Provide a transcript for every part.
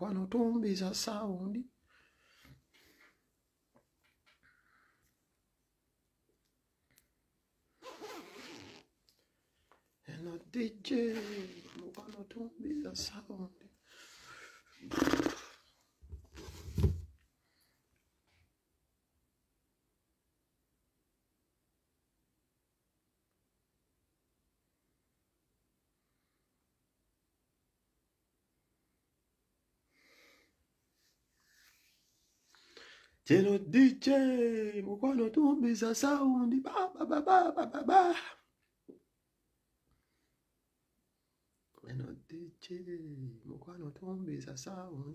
quando tombi sa saundi. E non dice quando tombi sa saundi. Zero DJ, mukwano tumbiza sound ba ba ba ba ba ba ba. Zero DJ, mukwano tumbiza sound.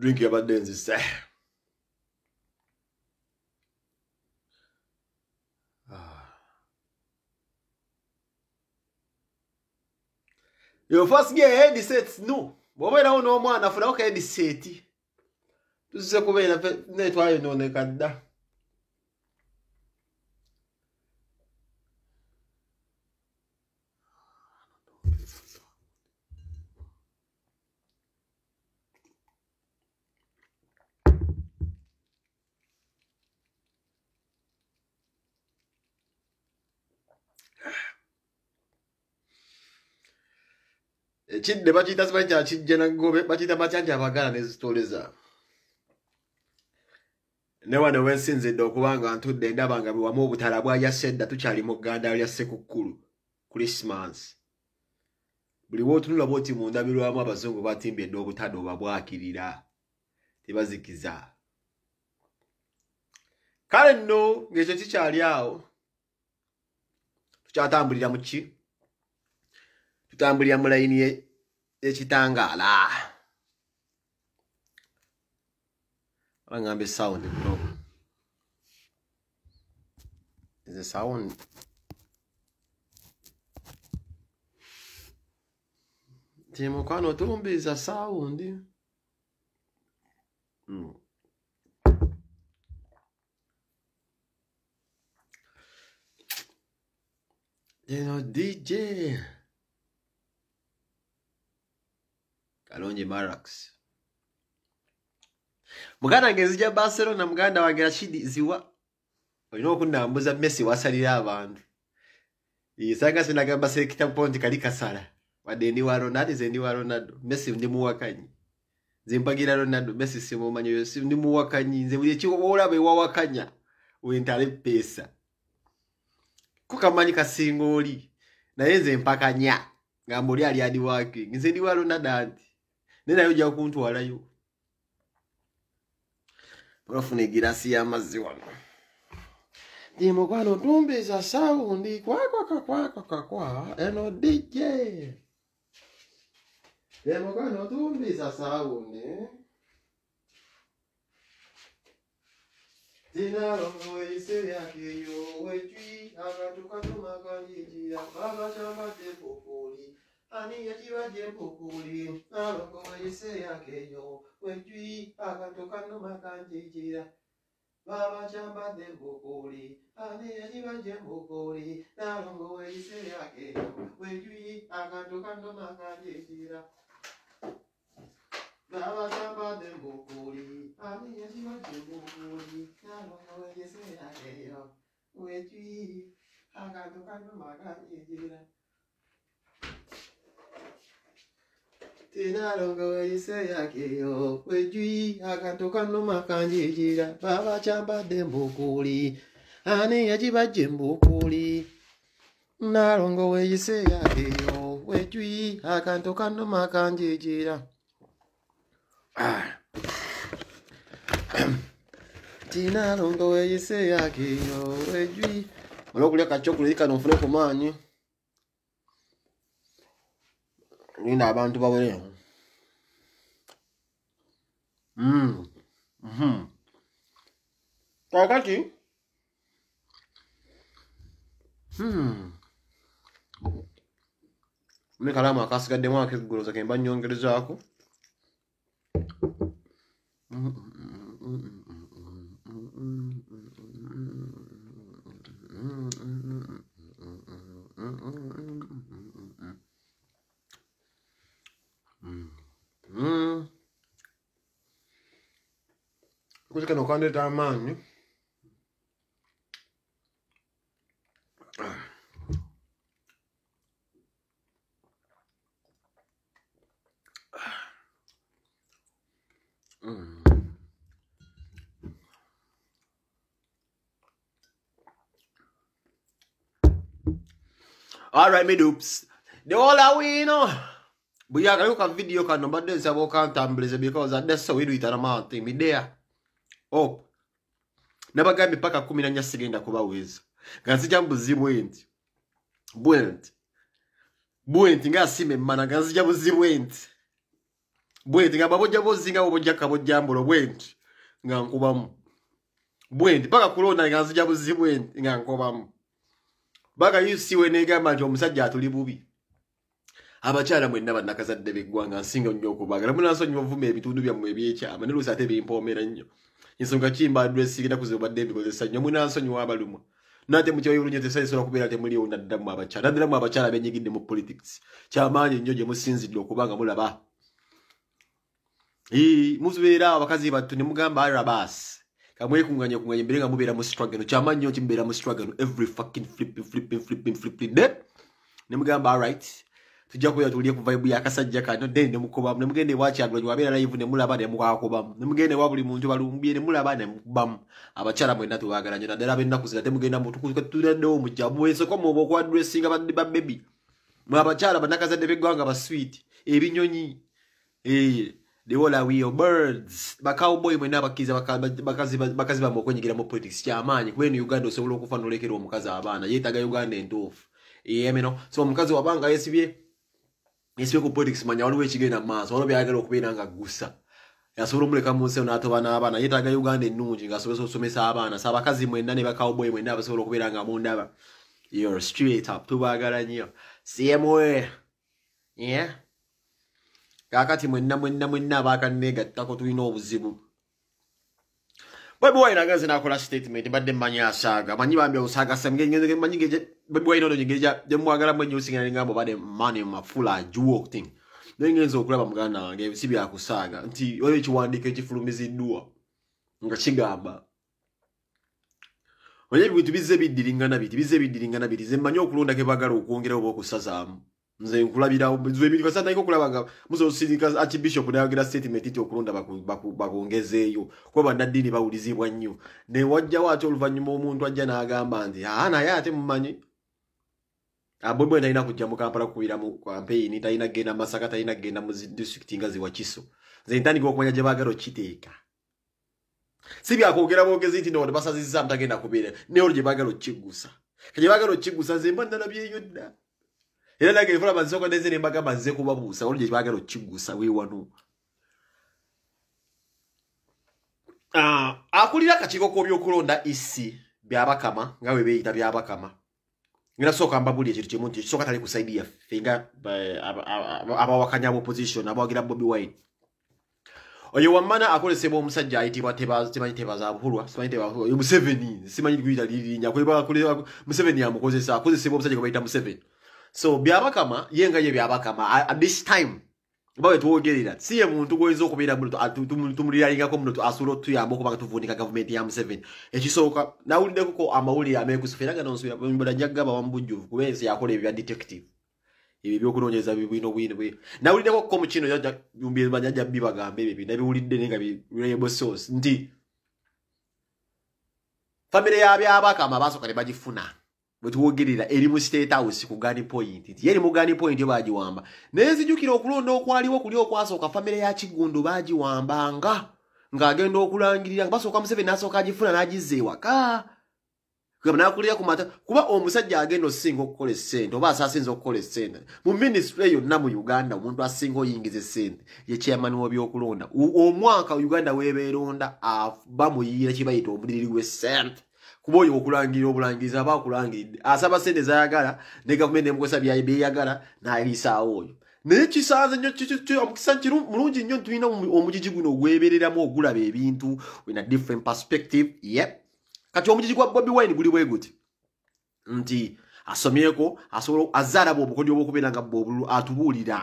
drink yabaddenzi se yofasinga ehediseeti no bwobeerawo n'omwana afuna okahediseeti tuzise kubeera netwayonooneka dda ekidde eh, bakiyita sibali kya kijja naggobe bakiyita batya nti abagala nezitole zaabwe ne wano wensinzidde okuba nga ntudde ndaba nga bwewamu obutala bwalya sedda tukyali mu ggandaalo lya ssekukkulu krisimas buliwo otunula ba oti mu ndabirwamu abazungu batimbye n'obutada obabwakirira tebazikiza kale nno ng'ekyo kikyali awo tukyatambulira mu ki tutambulira mu layini yekitangaala olagamba esawundi bulo ze sawundi timukwano tumbiza sawundi You hmm. know, DJ. kalonje marax muganda wange nzija barcelona muganda wange rashid ziwa olina okunambuza messi wasalire abantu sanga senagamba sekitapo nti kali kasala wadde ndi wa ronaldo ze ndi wa ronaldo messi ndi muwakanyi zempagira ronaldo messi simumanyoyo ndi muwakanyi nze buli ekiwolaba ewawakanya wentale pesa kukamanyi kasinga oli naye nze mpakanya gamba oli ali adiwaking nze ndi wa ronaldo anti neera yo ojja kuntwalayo olafuna egirasi y'amazzi wano ndi mukwano kwa sawundi eno dijje ndi mukwano saundi sawundi tinalongo iseryake yowejwi akatukatumakalijira akacambate Ani aniya chiwaje mpukuli naloko weiseya keyo wejwi akantu kano makanjijira baba kyambadde mpukuli aniya chiwaje mpukuli naloko weiseya keyo wejwi akantu kano makanjijira baba kyambadde mpukuli aniya chiwaje mpukuli naloko weiseya keyo wejwi akantu kano makanjijira sinalongo weyise yakeyo wejwi akantu kanuma kanjijira babacambadde mbukuli ani yajibajje mbukuli nalongo weyise yakeyo wejwi akantu kanuma kanjijira tinalongo weyise yakeyo wejwi olwokulya kacokulaika nofune kumaanyi nina abantu bawereo Mm. Kwa wakati hmm. ne kalamu akasigaddemu akeggoloza kemba nnyongerezaako mm -mm -mm -mm -mm -mm -mm. così che non quando da mangi Alright, me dupes. The whole we you know. But you can look at video can nobody say about can't because that's how we do it on a mountain. Me there. hope oh. nabagambye paka kumi nanya sigenda kubaweza nga nzija mubuzibu enti bwenti bwenti nga asima emana nga nzija buzibu enti bwenti nga babojja bozinga bobojja kabojjambulo bwenti nga nkubamu bwenti paka kulonda nga nzija buzibu enti nga nkubamu baka yusiwe negamba nti omusajja atuli bubi abakyala mwenna bannakazadde beggwanga nsinga nnyo okubagala munaso nyo ovuma ebitundu byammwe ebyekyama ne lusi ate bimpoomera nnyo ensonga kimba adresi enaku zebadde mbikozesa nnyo munansonyiwa abalumwa nate mukibayulunyetesaisobola kubeera temuliwo naddamu abakyala naddiramu abakyala benyigidde mu politics kyamaanyi nnyo gye musinzidde okubanga mulaba mubeera abakazi bato nemugamba rabas kamwekuganye kuganye mbere nga mubeera mu struggano kyamaanyi nyo kimubeera mu struggano every fucking flipping flipping flipping flipping ne nemugamba alright tujja kweyatulire ku vibe yakasajja kano then nemukubamu nemugende wakyagulanyi wabeera live nemulaba nemukakubamu nemugende wa buli muntu balumbye nemulaba nemukubamu abakyala mwena tubagalanyo naddala benaku zira temugenda mutukuuddeo mujja mwesoko muba okwadresinga babebi mwe abakyala banakazadde beggwanga baswit ebinyonyi dewolawio birds bacowboy mwena abakkiriza bakazi bamwe okwenyigira mu politics kyamaanyi kubeenu uganda osobola okufa nolekera omukazi abaana yeetaga uganda entuufu eyemino so omukazi wabanga yesibye esibe ku politics manya waliwo ekigenda mumaaso waliwo byayagala okubeera nga gusa yasobola omuleka mu nsi eno n'atoba n'abaana yeetaaga uganda ennungi ngaasobola okusomesa abaana sa abakazi mwenna ne bakawoboy mwenna abasobola okubeera nga mundaba your street up tubaagala nnyo cmwe kaakati mwenna mwenna mwenna abaakanneegattako tulina obuzibu bwebwa inaga nze nakola statement badde manya asaaga manyi bambi osaaga sebwa ino nyengeja jemwagala mwenye osingalinga mbo bade money mafula juo thing nengeza okulaba muganda wange sibi akusaaga nti wewe ekiwandiika ekifulumiziddwa nga kigamba Onye bintu bizze biddiringana biti bizze biddiringana biti zemmanyi okulonda ke bagala okwongera oba okusazaamu nze nkulabirawoebintuasatandika okulaba nga musosinika archbishop nayagira statement ti okulonda bakongezeeyo kuba bannaddiini bawulizibwa nnyo newajjawo ate oluvannyuma omuntu ajja n'agamba nti aa naye ate mumanyi abobwe talina kujja mu kampala kukubira mu kampeyini talina kgenda masaka talina kgenda mu zidisitulikiti nga ziwakiso nze ntandika okumanya gye baagala okiteeka si byakwogera bwogezi nti noo basazizzaamu tagenda kubeera naye olwo gye baagala okkiggusa kagye baagala okkiggusa nze mba ndala byeyo dda era nange enfula maze okwendeeza nembaga maze kubabuusa olugye kibaagala okkiggusa weewano ah, akulira akakiiko k'obyokulonda isi byabakama nga we beeyita byabakama nasooka mbabuli ekintu kimu nti ekisooka tali ku saidi yaffe nga eh, abawakanya abaopposition abawagira bobi wine oyo wamana akolesebwa omusajja ayitibwa simanyi tebazabuhulwa museveni simanyi guyita lirinya museveni amukozesa akozesebwa omusajja gwe bayita museveni so byabakama ye nga ye byabakama at this time bawe tuwogerera si ye muntu gwoyinza okubeera muntu tumulyalingako muntu asobola otuyamba okubanga tuvundika gavumenti ya museveni ekisooka nawuliddekuko amawulire ameekusufu era nga nonsobola jaggaba wamubujjuvu kuba ensi yakola ebyo bya detective ebyo byokunoonyereza bibwino bwino bwe nawuliddeko kkomu kino yumbibanyaja bibagamba ebyo binabiwulidde naye nga reliable source nti famire ya byabakama baasooka ne bagifuna wetuwogerera eri mu state house ku gani point nti yeri mu gani point bagiwamba naye nzijukira okulonda okwaliwo kuli okwasooka famire ya kiggundu bagiwambanga ng'agenda okulangirira nga basooka museve n'asooka agifuna n'agizza ewaka nakulira ku mata kuba omusajja agenda osinga okukola essente oba asasinza okukola essente mu ministure yonna mu uganda omuntu asinga oyingiza essente yekyamani wobyokulonda omwaka uganda weberonda aba muyiira kibayita omudiriri we sente kubaoyo okulangirira obulangirizi aba akulangiridde asaba sente zayagala ne gavumenti nemukozesa byeyagala naliisaawo oyo naye kisanze nnyo omukisa mulungi nnyo ntulina omugigi guno ogwebereramu ogulaba ebintu ina different perspective ye kati omugigi gwa bobi wine guli bwe guti nti asomyeko asobola azaalaba obukodyo obwokubeera nga bobulu atubuulira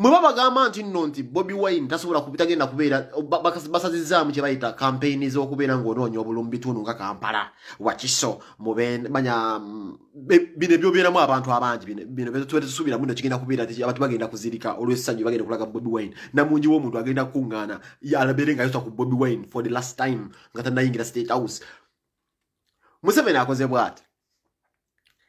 bwe babagamba nti nno nti bobi wine tasobola kutagenda kubeera basazizzaamu kye bayita kampeyini z'okubeera ng'onoonya obulumu bitundu nga kampala wakiso mubemanya mm, bino ebyobeeramu abantu abangi bino tusuubiramu no kigenda kubeera abantu bagenda kuzirika olwessanyu bagenda kulaga bobi wine namungi w'omuntu agenda kukuŋŋaana alabeere ngaayota ku bobi wine for the last time nga tannayingira state house museveni akozebwa ati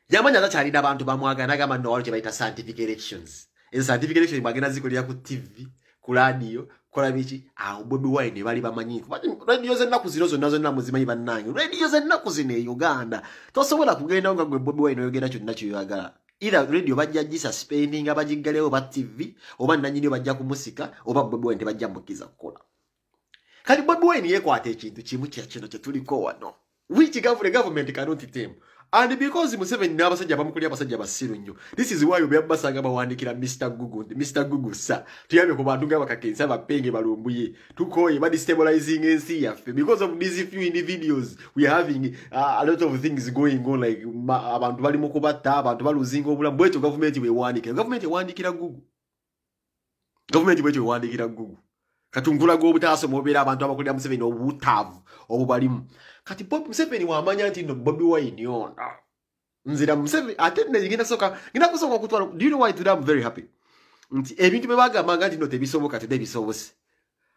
yamanya takyalina abantu bamwagana gamba nowalo kye bayita scientific elections esatifika election bwagenda zikolera ku tv ku ladiyo kola biki awo ah, bobi wine bali bamanyiko radiyo zennaku zino zonna zonna muzimanyi bannange radiyo zennaku zino e uganda tosobola kugenda nga gwe bobi wine oyogera kyonna kyoyagala ira radio bajja gisuspending abagiggalewo ba tv oba nanyini bajja kumusika oba bobi wine tebajja mukkiriza kukola kati bobi wine yeekwata ekintu kimu kyakino kyetuliko wano wiki gavule gavumenti kanonti temu And because Museveni n'abasajja bamukulira abasajja basiru nnyo this is why obeya basanga bawandikira Mr. Google Mr. Google sir tuyambye ku bantu nga bakakensa bapenge balumbuye tukoye badestabilizing ensi yaffe because of these few individuals we having uh, a lot of things going on like abantu bali mu kubatta abantu baluzinga obulamu bwetyo gavumenti bwewandikira gavumenti ewandikira google gavumenti bwetyo ewandikira google katungula gw'obutaasoma obeera abantu abakulira museveni obutaavu obubalimu kati bob museveni wamanya nti no bobi wine yona nzira museveni ate nenginda soka ginda kusoka kutwala do you know why i am very happy nti ebintu bye bagambanga nti no tebisoboka tebisobose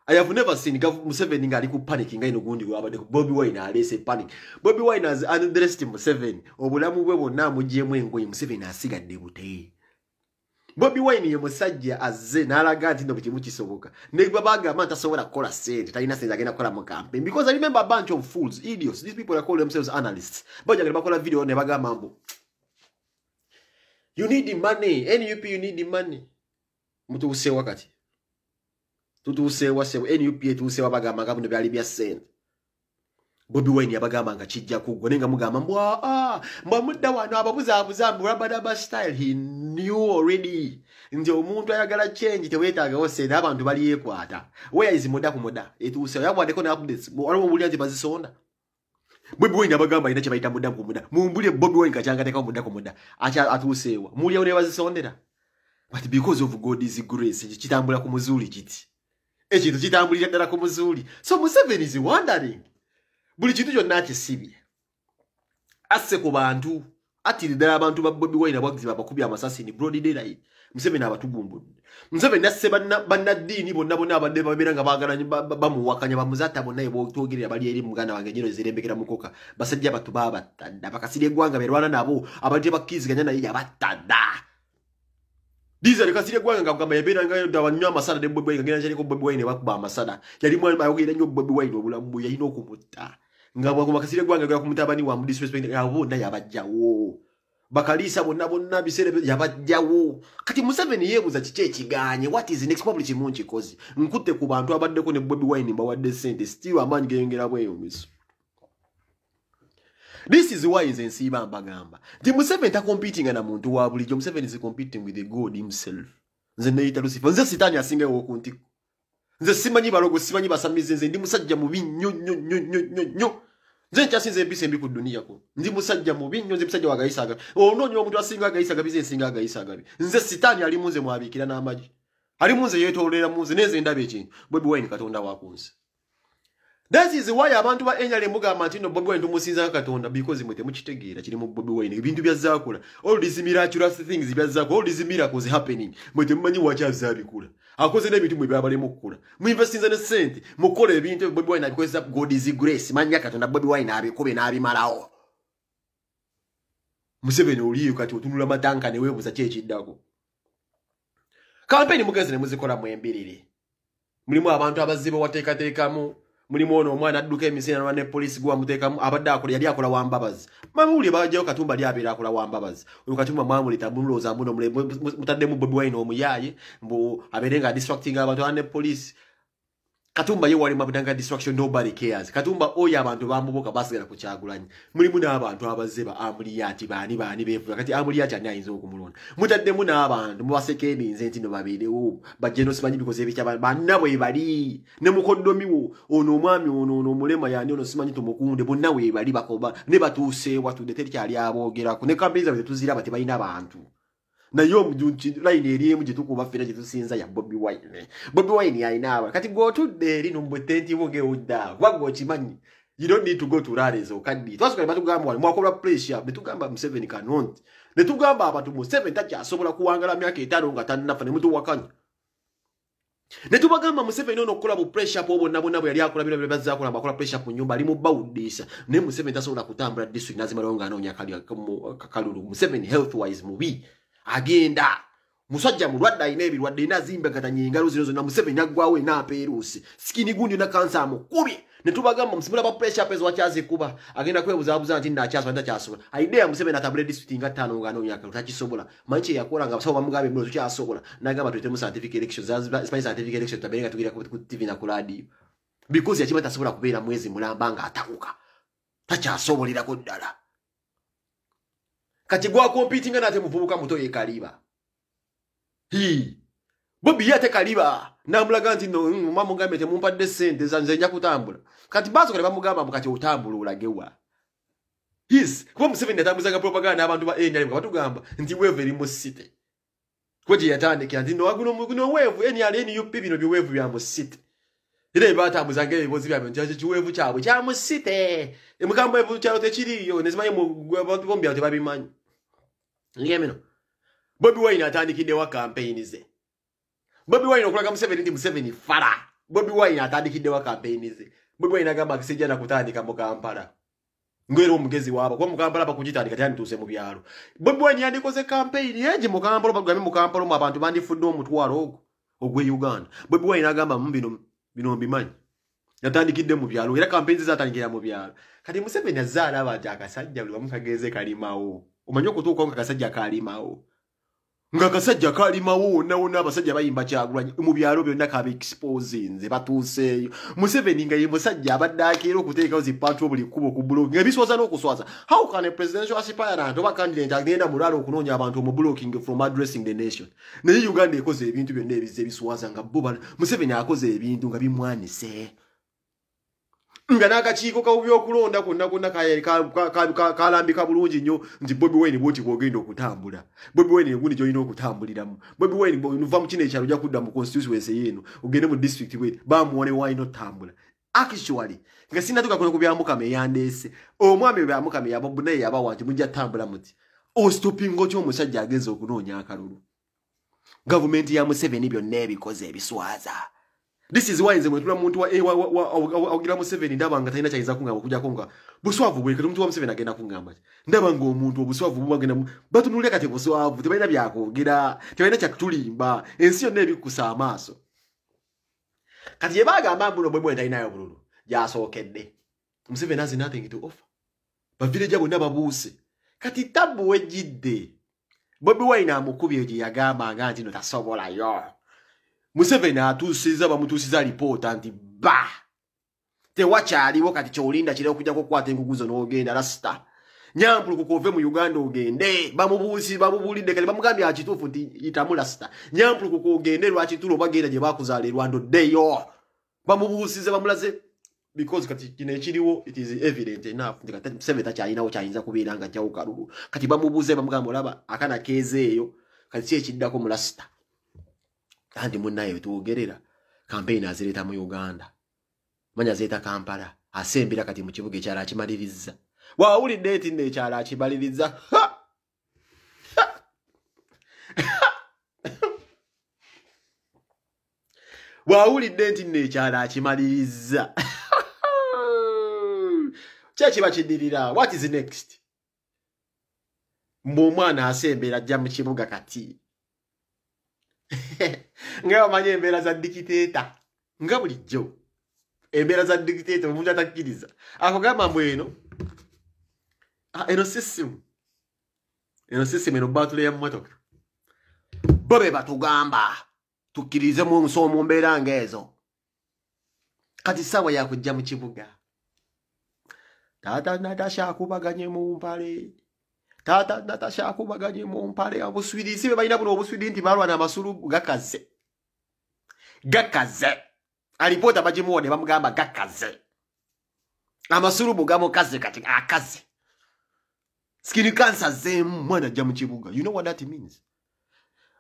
i have never seen gav museveni ngali ku panic nga ino gundi wabade ku bobi wine alese panic bobi wine has underestimated museveni obulamu bwe bonna mujemwe ngoyi museveni asigadde buteyi bobi wine ye musajja azze n'alaga nti nno buli kimu kisoboka ne babagamba ntasobola kukola sente talina sente agenda kukola mu campaign because i remember a bunch of fools idiots these people are call themselves analysts bajagala bakola video ne baga mambo. you need the money nup you need the money Mutu usewa kati Tutu usewa sewa nup usewa baga nga bino byali bya sente Bobi Wine yabagamba nga kijja kuggwa naye nga mugamba mbu aa ah, ah, mbu omudda wano ababuzaabuza mbu rabadaba style he knew already nti omuntu ayagala change teweetaagawo sente abantu baliyeekwata where is muda ku muda etuuse yakwateko ne updates waliwo obuulira nti bazisonda bobi wine yabagamba ayina kye bayita muda ku muda mumbulye bobi wine kakyangateekawo muda ku muda atuuseewa muulyawo ne bazisondera but because of god's grace kitambula ku muzuuli kiti ekintu kitambulira ddala ku muzuuli so museveni is wondering buli kintu kyonna akisibye asse ku bantu atiri ddala abantu ba bobi wine abagizi babakubye amasasi ni broad daylight museveni abatugumbudde museveni asse bannaddiini bonna bonna abadde babeera nga bagala bamuwakanya bamuzata bonna ebotwogerera bali eri muganda wange nyero zirembekera mukoka basajja bantu babattadda bakasirya eggwanga berwana nabo abantu bakkiriziganya naye yabattadda dizalikasira egwanga ngagamba yaberangaawanywa amasada nebobiwaine gagenda kyaliko bobiwaine bakuba amasada yalimu ayogera nnyo bobiwaine obulamu bwe yalina okumutta nga bwagumakasire gwange gala kumutabani wa mudisrespectabonna yabajjawo bakaliisa bonna bonna biseera yabajjawo kati museveni yeebuza kiki ekiganye watizinexpabuli kimu nkikozi nkutte ku bantu abaddeko ne bobi wine mbawadde sente stiw amaanyi geyongerabweyongeso this is why nze nsiiba mbagamba nti museveni takompitinga na muntu wa bulijjo museveni zicompiting with the god himself nze neyita lusife nze sitaani asingawo ku ntiko nze simanyi balogo simanyi basamize nze ndi musajja mubi nnyo nnyo nnyo nnyo nnyo nnyo zenkyasinza empisa embi ku duniyako nzi musajja mubi nyo nzi musajja wagayisaga onoonya omuntu asinga agayisagabi zensinga agayisagabi nze sitaani ali munze mwabiikira n'amagi ali munze yeetoolera munze neze ndaba ekintu bobi wine katonda wakunsi thatis wy abantu ba enyala mugamba nti no bobi wine tumusinzanga katonda because mwe temukitegeera kirimu bobi wine ebintu byazaakula all these miraculous things byazaakula all these miracles happening mwe temumanyi wakyazaabikula akoze n'ebintu mwe byabale mukkula muinvestinza ne sente mukola ebintu bobi wine abikozesa godis grace manya katonda bobi wine abikube n'abimalawo museveni oliyo kati otunula matanka neweebuuza ki ekiddako kampeeni mugezi ne muzikola mwembirire mulimu abantu abazibe wateekateekamu mulimu ono omwana adduka emisinanwa ne poliisi gwamuteekamu abadde akola yali akola wambabazi mamuwulire bajjayo katumba ly abeera akola wambabazi oyo katumba mwamuleta mulooza muno mutaddemu bobiwaine omuyaaye mbu abeere nga distructing abantu ana ne poliisi katumba ye wali mabudanga destruction nobody cares katumba oyo abantu bamuboka basigala kukyagulanya mulimu n'abantu abazeba amuliyati bani bani beefu kati amuliyati ani ayinza okumulonda mutaddemu n'abantu mubaseka ebinze nti nobabeerewo bajeno simanyi bikoze ebitya bannabwe bali ne mukoddomiwo ono omwami ono ono omulema yani ono simanyi tumukunde bonna webali bakoba ne batuuseewa tudde terikyali aboogeraku ne kampeni zabwe tetuziraba tebalina bantu naye omulayini erimu gyetukuba fena gyetusinza ya bobi wine bobi wine yalinaaba kati gwotudde eri nomubwetentibongeewuddaawo kuba gwokimanyi ogambaetugamba abantu museven takyasobola kuwangala myaka etaano nga tanafa nemutuwakanya netubagamba museven nokola bupresa po bonabona bweyali akolaakola presa ku nyumba ali mubawudisa naye museven tasobola kutambula disitulinazimalawo nga anoonya kakalulu museven healthwise mubi agenda musajja mulwadde ayina ebirwadde ina azimba katanya engalo zino zona museveni aggwawo ena apeeruusi sikini gundi ona kansa amukubye netubagamba musimula ba pressurepeza wakyazikuba agenda kwebuzabuza nti nakyasoba ntakyasobola aidea museveni atabula edisputinga ttaano nganoonyaakalo takisobola manyi kyeyakola nga basawo bamugamba ebulo tukyasobola nagamba twetemu scientific election zsimanyi scientific election tutabere nga tugira ku tv na ku radiyo because yakiba tasobola kubeera mwezi mulamba nga atakuka takyasobolerako ddala kati gwakompiti nga nate muvubuka muto ye kaliba bobi ye ate kaliba namulaga nti mm, mamugambye temumpadde sente zanze nja kutambula kati baso kale bamugamba mukati otambula olagewa kuba museveni yatambuzanga propaganda abantu ba nrm nga batugamba nti weevu eri musite kuba gye yatandikira nti nowaguonoweevu nrnup bino biweevu bya musite era ebibatambuzanga ebibozi byabyo nti kiweevu kyabwe kya musite emugambo ebu kyalo tekiriyo nezimanyi abantu bombi abo tebabimanyi Ngemeno. Bobby Wine atandikide wa campaign ze. Bobby Wine okulaga mu 70 mu 70 fara. Bobby Wine atandikide wa campaign ze. Bobby Wine agamba kisejja na kutandika mu Kampala. Ngwero omugezi waba kwa mu Kampala pa kujitandika tani tuse mu byalo. Bobby Wine yandikoze campaign yeje mu Kampala pa gwami mu Kampala mu abantu bandi fudde omutwaro ogwo. Ogwe Uganda. Bobby Wine agamba mbino mm, bino bimanyi. yatandikidde mu byalo era kampeni ze zatandikira mu byalo kati museveni azaala abantu akasajja buli wamukageeze kalimawo omanyi okutuuka nga akasajja kaalimawo nga akasajja kaalimawo wonna wonna abasajja bayimba kyagulanyi mu byalo byonna kaba exposinze batuuseeyo museveni nga ye musajja abadde akeera okuteekawo zipatro buli kkubo ku bulooki nga biswaza n'okuswaza how can a presidential aspirant oba candidate agenda mulwala okunoonya abantu omu bulooking from addressing the nation naye uganda ekoze ebintu byonna ebiza ebiswaza nga bo museveni akoze ebintu nga bimwanise nga n'akakiiko kabyokulonda konna konna kalambika bulungi nnyo nti bobi wayini bwoti bwogenda okutambula bobi wayini egundi gyolina okutambuliramu bobi wayini nuva mu kino ekyalo ojja kudda mu constituency yeeno ogende mu district wet bamuwone wayina otambula actually nga sinatuka kuno ku byamukama eyandeese omwami byamukama yabbunaye yabawa nti mujja ttambula muti ostopingo oh, ki omusajja agenza okunoonya akalulu gavumenti ya museveni byonna ebikoze ebiswaza thisiwyinze mwetulamuntu awugira eh, museveni ndaba nga talina kyayinza kuamba okujako nga buswavu bwekatmuntu wa museveni agenda kugamba ndaba nga omuntu obuswavu bwagenda batunulire kati buswavu tebalina byakwogera tebalina kyatulimba ensi yonna ebikkusa amaaso kati ye bagamba muno bwe mwena talinayo bululu gyasookedde museveni azi nothing to offer bavire gya bonna babuuse kati tabu wejjidde bobi wayina amukubyo gye yagambanga nti no tasobolayo Museveni atuusizza bamutuusizza alipoota nti ba tewakyaliwo kati kyolinda kirea okujjaku okukwata enkuguzo n'ogenda lasita nyampulukuka ove mu uganda ogende bamubuulidde kale bamugambye akituufu nti yitamu lasita nyampulukuka ogende lwakituula oba genda gye bakuzaala erwando ddeyo bamubuusizza bamulaze because kati kino ekiriwo it is evident enough nti museveni takyalinawo kyayinza kubeera nga jjawo kalulu kati bamubuuze bamugamba olaba akana keeza eyo kati si ekiddako mulasita kandi munaye wetuwogerera kampeyini azireeta mu uganda manya zeeta kampala asembera kati mu kibuga ekyalo akimaliriza waawulidde nti nno ekyalo akimaliriza waawulidde nti nno ekyalo akimaliriza kyekiba kidirira what is next mbe omwana asembera ajja mu kibuga kati nga bamanyi embeera za dikiteeta nga bulijjo embeera za dikiteeta omuntu atakkiriza akugamba mbu eno ah, eno sisimu eno sisimu eno batule ya mmotoka bo be batugamba tukkirize mu nsoo mu mbeera ng'ezo kati ssaawa yakujja mu kibuga taata natasha akubaganye mu mpale taata natakyakubagani mumpalea buswidi si bebalina buno obuswidi nti balwana amasulu gakaze gakaze alipoota bagimuwa ne bamugamba gakaze amasulubu gamukaze kati akaze ah, skini kansa zemu mwana ajja mu kibuga you know what that means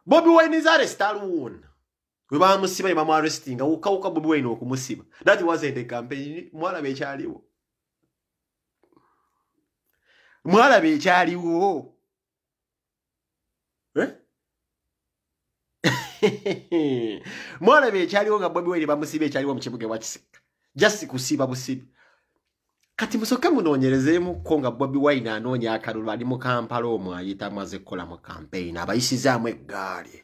bobi wine is arrestar won we bamusiba ne bamuarrestinga wukawuka bobi wine okumusiba that wasn't a campaign mwana bekyaliwo mwalaba ekyaliwo mwalaba ekyaliwo nga bobi wayire bamusiba ekyaliwo mukibuga wakisika jasi kusiba busibi kati musoke munonyerezemuko nga bobi wayine anoonya akalulu ali mukampala omwo ayitamu aze kukola mu kampeyini abayisizaamu eggaali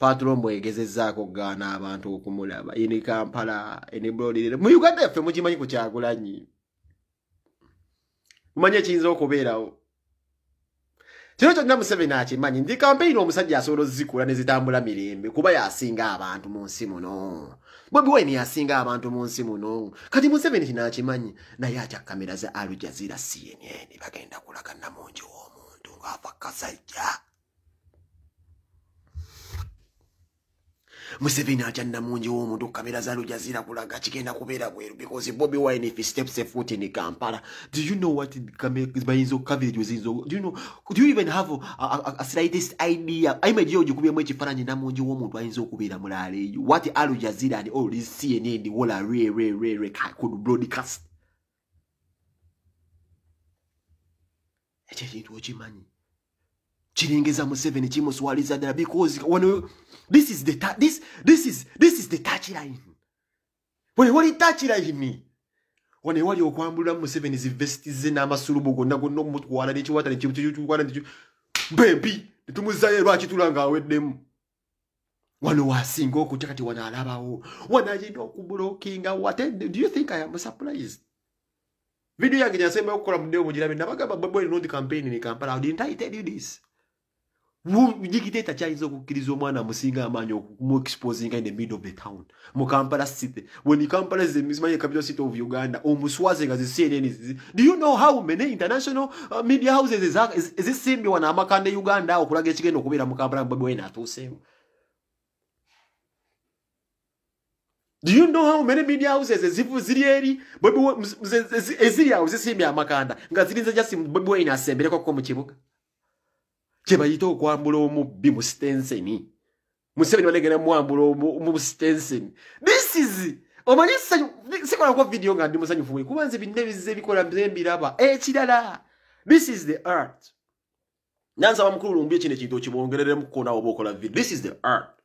patulo mwegezezaako okugaana abantu okumulaba ini kampala ini bulodirire mu uganda yaffe mukimanyi kukyagulanyi manyi ekiyinza okubeerawo kino kyonna museveni akimanyi ndi kampeyina omusajja asobola ozzikula ne zitambula mirembe kuba yasinga abantu mu nsi muno bwebiwaini yasinga abantu mu nsi muno kati museveni kinakimanyi naye atya kamera za alujazira cnn bagenda kulaga namungi w'omuntu ng'afakasajja museveni acyanna mungi womuntu kukabeera zaali ojazira kulaga kigenda kubeera bweru because bobi wine if steps a foot in kampala do you know what bayinza okukaveragoyoeven have aslightest idea imaje ogikubyemu ekifaananyi namungi womuntu ayinza okubeera mulaleyo what al jazira and all this cnn wola rerere could broadcast ekyo ekintu okimanyi kiringiza museveni kimuswaliza ddala bwewalitakirayini wanewali okwambulira museveni zivesiti ze n'amasulubu gonna gonna omutwala nekiwata bebi netumuzayo lwakitula nga aweddemu wano wasinga okutya kati wano alabawo wano ayina okubulokinga video yange nyasembayo okukola muddeo mugirabe nabagamba bwebwe nondi campaign ni kampala ndintaitedi this nyikitetachayinza okukkiriza omwana amusinga amaanyi okumuexposinga in the middle of the town mu kampala city when kampala zemimanyi capital city of uganda omuswaze nga zicnn do you know how many international uh, media houses ezisimbiwa n'amakanda e uganda okulaga ekigenda okubeera mu kampala bobi wayne atuuseemu do you know how many media houses ziri eri ezirya awe zisimbye amakanda nga zirinza jasi bobi wayne asembereko ko mu kibuga kyebayita okwambula omubbi mu sitenseni museveni balegera muwambula mu sitenseni this is omanyi sikolako vidiyo nga ndi musanyufu we kubanze binna bizza ebikola zembiraba ekirala eh, this is the art nansaba mukulu lumbi ekino ekintu okibongereremu kukonawo baokola vidiyo this is the art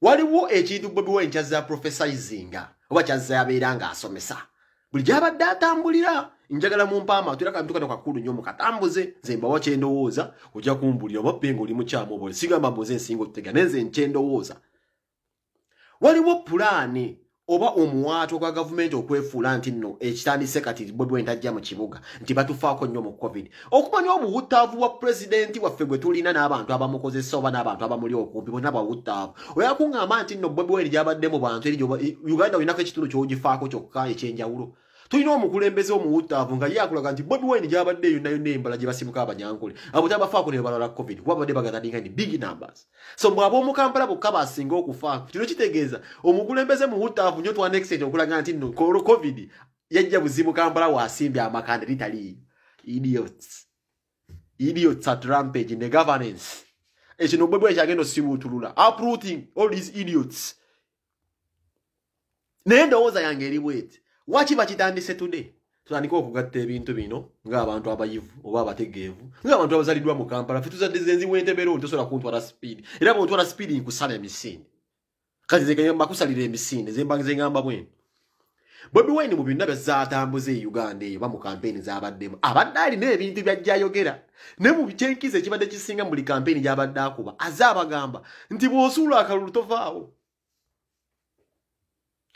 waliwo ekintu bobiwa nkyazza professizinga oba kyazza yabeera ng'asomesa buli gy'abadde atambulira njagala mumpa amaato era kabintu kano kakulu nnyo mukatambuze nze mbawaky endowooza ojja kumbulira oba bbenga oli mukyama oba osigamba mbuze ensinga otega naye nze nkyendowooza waliwo pulaani oba omuwaato gwa gavumenti okwefuula nti nno ekitandise kati bwe bwentajja mu kibuga nti batufaako nnyo mu covid okumanya obuwutaavu bwa pulezidenti waffe gwe tulina n'abantu abamukozesa oba n'abantu abamuli okumpi bona bawutaavu oyakungamba nti nno bwe bweri gyabaddemu bantu eri uganda olinako ekitundu kyogifaako kyokka ekyenjawulo tulina omukulembeze omuwutaavu nga ye akulaga nti bobi wine gyabadde yonna yonna embala gye basibuka abanyankole abote abafaako ne balwala covid kubabadde bagatadinga ni big numbers so mbwabe omukampala bokka basinga okufaako kino kitegeeza omukulembeze muwutaavu nyo twa nexent okulaga nti nokolo covid yajja buzibu kampala wasimbya amakande litaliyo idiots idiots at rampage ne governance ekyo nobwe bwe kyagenda osibuutulula uprooting all these idiots naye endowooza yange eri bweti waki bakitandise tude tutandika okugatta ebintu bino ngaabantu abayivu oba abategeevu ngaabantu abazaliddwa mu kampala fe tuzadde zenziwa entebeera oli tosobola kuntwala spiidi era bwontwala spiidi nkusala emisinde kati mbakusalira emisinde zembange zengamba bwenu bobi wine mu byonna byazaatambuza e uganda eyo ba mu kampeeni zabaddemu abadde alina ebintu byajjayogera ne mu kyenkizo ekibadde kisinga mu buli kampeeni gyabadde akuba azaabagamba nti bw'osuula akalulu tovaawo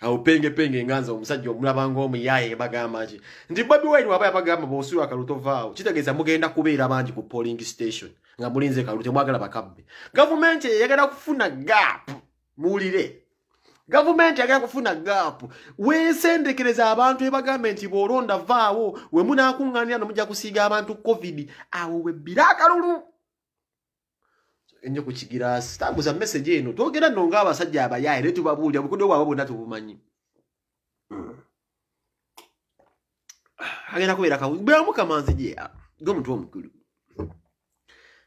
awo pengepenge enganza omusajja omulaba ngaomuyaye bagamba nti nti babi wine waba yabagamba bosiwa kaluto vaawo kitegeeza mugenda kubeera bangi ku polling station nga mulinze kalu temwagala bakabbe gavumenti eyagala kufuna gaapu muwulire gavumenti yagala kufuna gaapu wesendekereza abantu ebagambe nti bwolonda vaawo wemunakuŋŋaanira nomujja kusiiga abantu covid awo webbire akalulu ennyo ku kigiraasi tambuza mesege eno twogera nno ngaabasajja abayaa era tubabuulira bukodyo bwabwe bwonna tubumanyi agenda kubeera kabulamu kamanzi gyea gomutwe omukulu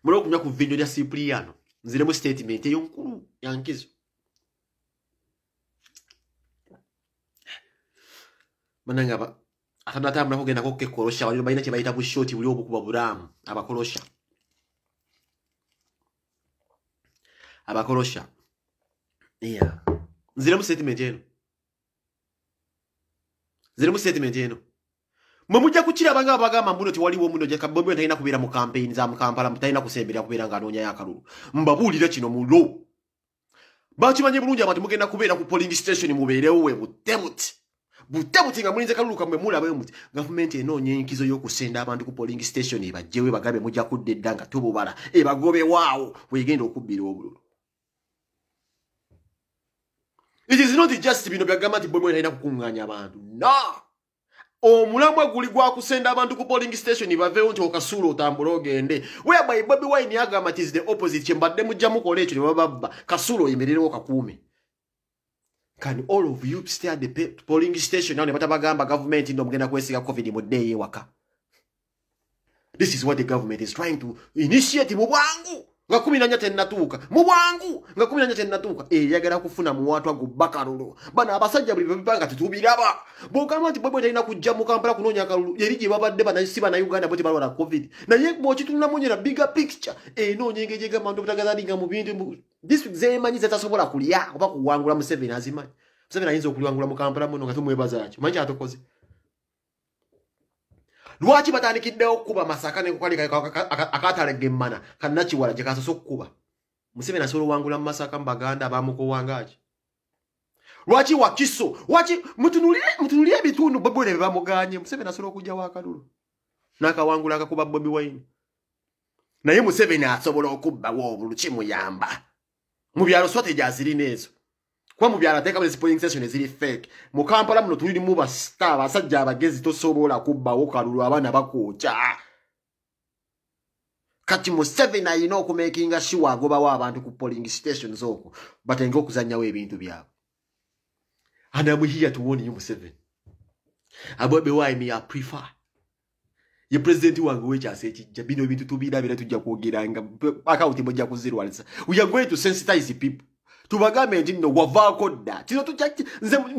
muli okunywa ku vinyo lya sipuliyano nziremu statement eyonkulu yankizo banangaba atandatambulakugendako kekolosha waliro balina kye bayita bushooti buli obukuba buraamu abakolosha abakolosha nziremu sentiment eno nziremu sentiment eno mwemujja kukiraba nga bagamba muno tiwaliwo muno talina kubeera mu kampeini za mukampala talina kusemberera kubeera nga anoonyayo akalulu mbabuulira kino mulo bakimanye bulungi abantu mugenda kubeera ku poling station mubeerewo we butemut butemut nga mulinze kalulu kamwe mulabemut gavumenti enoonya enkizo y'okusenda abantu ku poling station ebajjewo ebagabe mujja kudda edda nga tububala ebagobewaawo wegenda okubbira obululu it is not just bino byagamba nti bomu erina kukuŋŋaanya abantu no omulamwa guli gwakusenda abantu ku polling station baveewo nti okasuula otambule ogende weabai bobi wine yagamba ti the opposite kyembadde mujja mukola ekyo ne bababba kasuula oyimirirewo kakuume can all of you stay at the polling station awo ne batabagamba gavument nti omugenda kwesiga covid muddeeyo ewaka this is what the government is trying to initiate mu bwangu nga kumi na nnya tennatuuka mu bwangu nga kumi na nnya tennatuuka eyagala eh, kufuna mu watu agubba kalulu bano abasajja buli bebipanga tetubiraba bwogamba nti bwebwe talina kujja mu kampala kunoonya kalulu yeri gye babadde banasi bannayuganda bo tebalwala covid naye bwokitunulamunyera biga picture enoonyenge eh, gyegamba nti obutagazalinga mu bintu disitulikt zemanyi zetasobola kulya oba kuwangula museveni azimanyi museveni ayinza okuliwangula mu kampala muno nga tumwebazaakyo manyi kyatukoze lwaki batandikiddewo okkuba masaka nekukali akatale gemmana kanakiwala gye kasosa okukuba musemeni asobola owangula mu masaka mu baganda abamukowangaki lwaki wakiso lwaki mutunulire ebitundu bebule bebamuganye museveni asobola okujja wakalulu nakawangula akakuba bobi waini naye museveni asobola okubbawo obulukimuyamba mu byalo swategy azirina ezo kuba mu byala teeka munisipo yingisation eziri feeke mu kampala muno tulirimu basita abasajja abagezi tosobola kubbawo kalulu abaana bakookya kati museveni ayina okumekinga siwa agobawo abantu ku poling stations okwo batenge okuzanyawo ebintu byabwe anamuhiya tuwoniyo museveni abebewaimi ya prefer ye purezidenti wange wekyasi ekijja bino ebintu tubirabira tujja kwogeranga akawunti mujja kuzirwalisa weyagoye to sensitize people tubagambe nti nno wavaako dda kino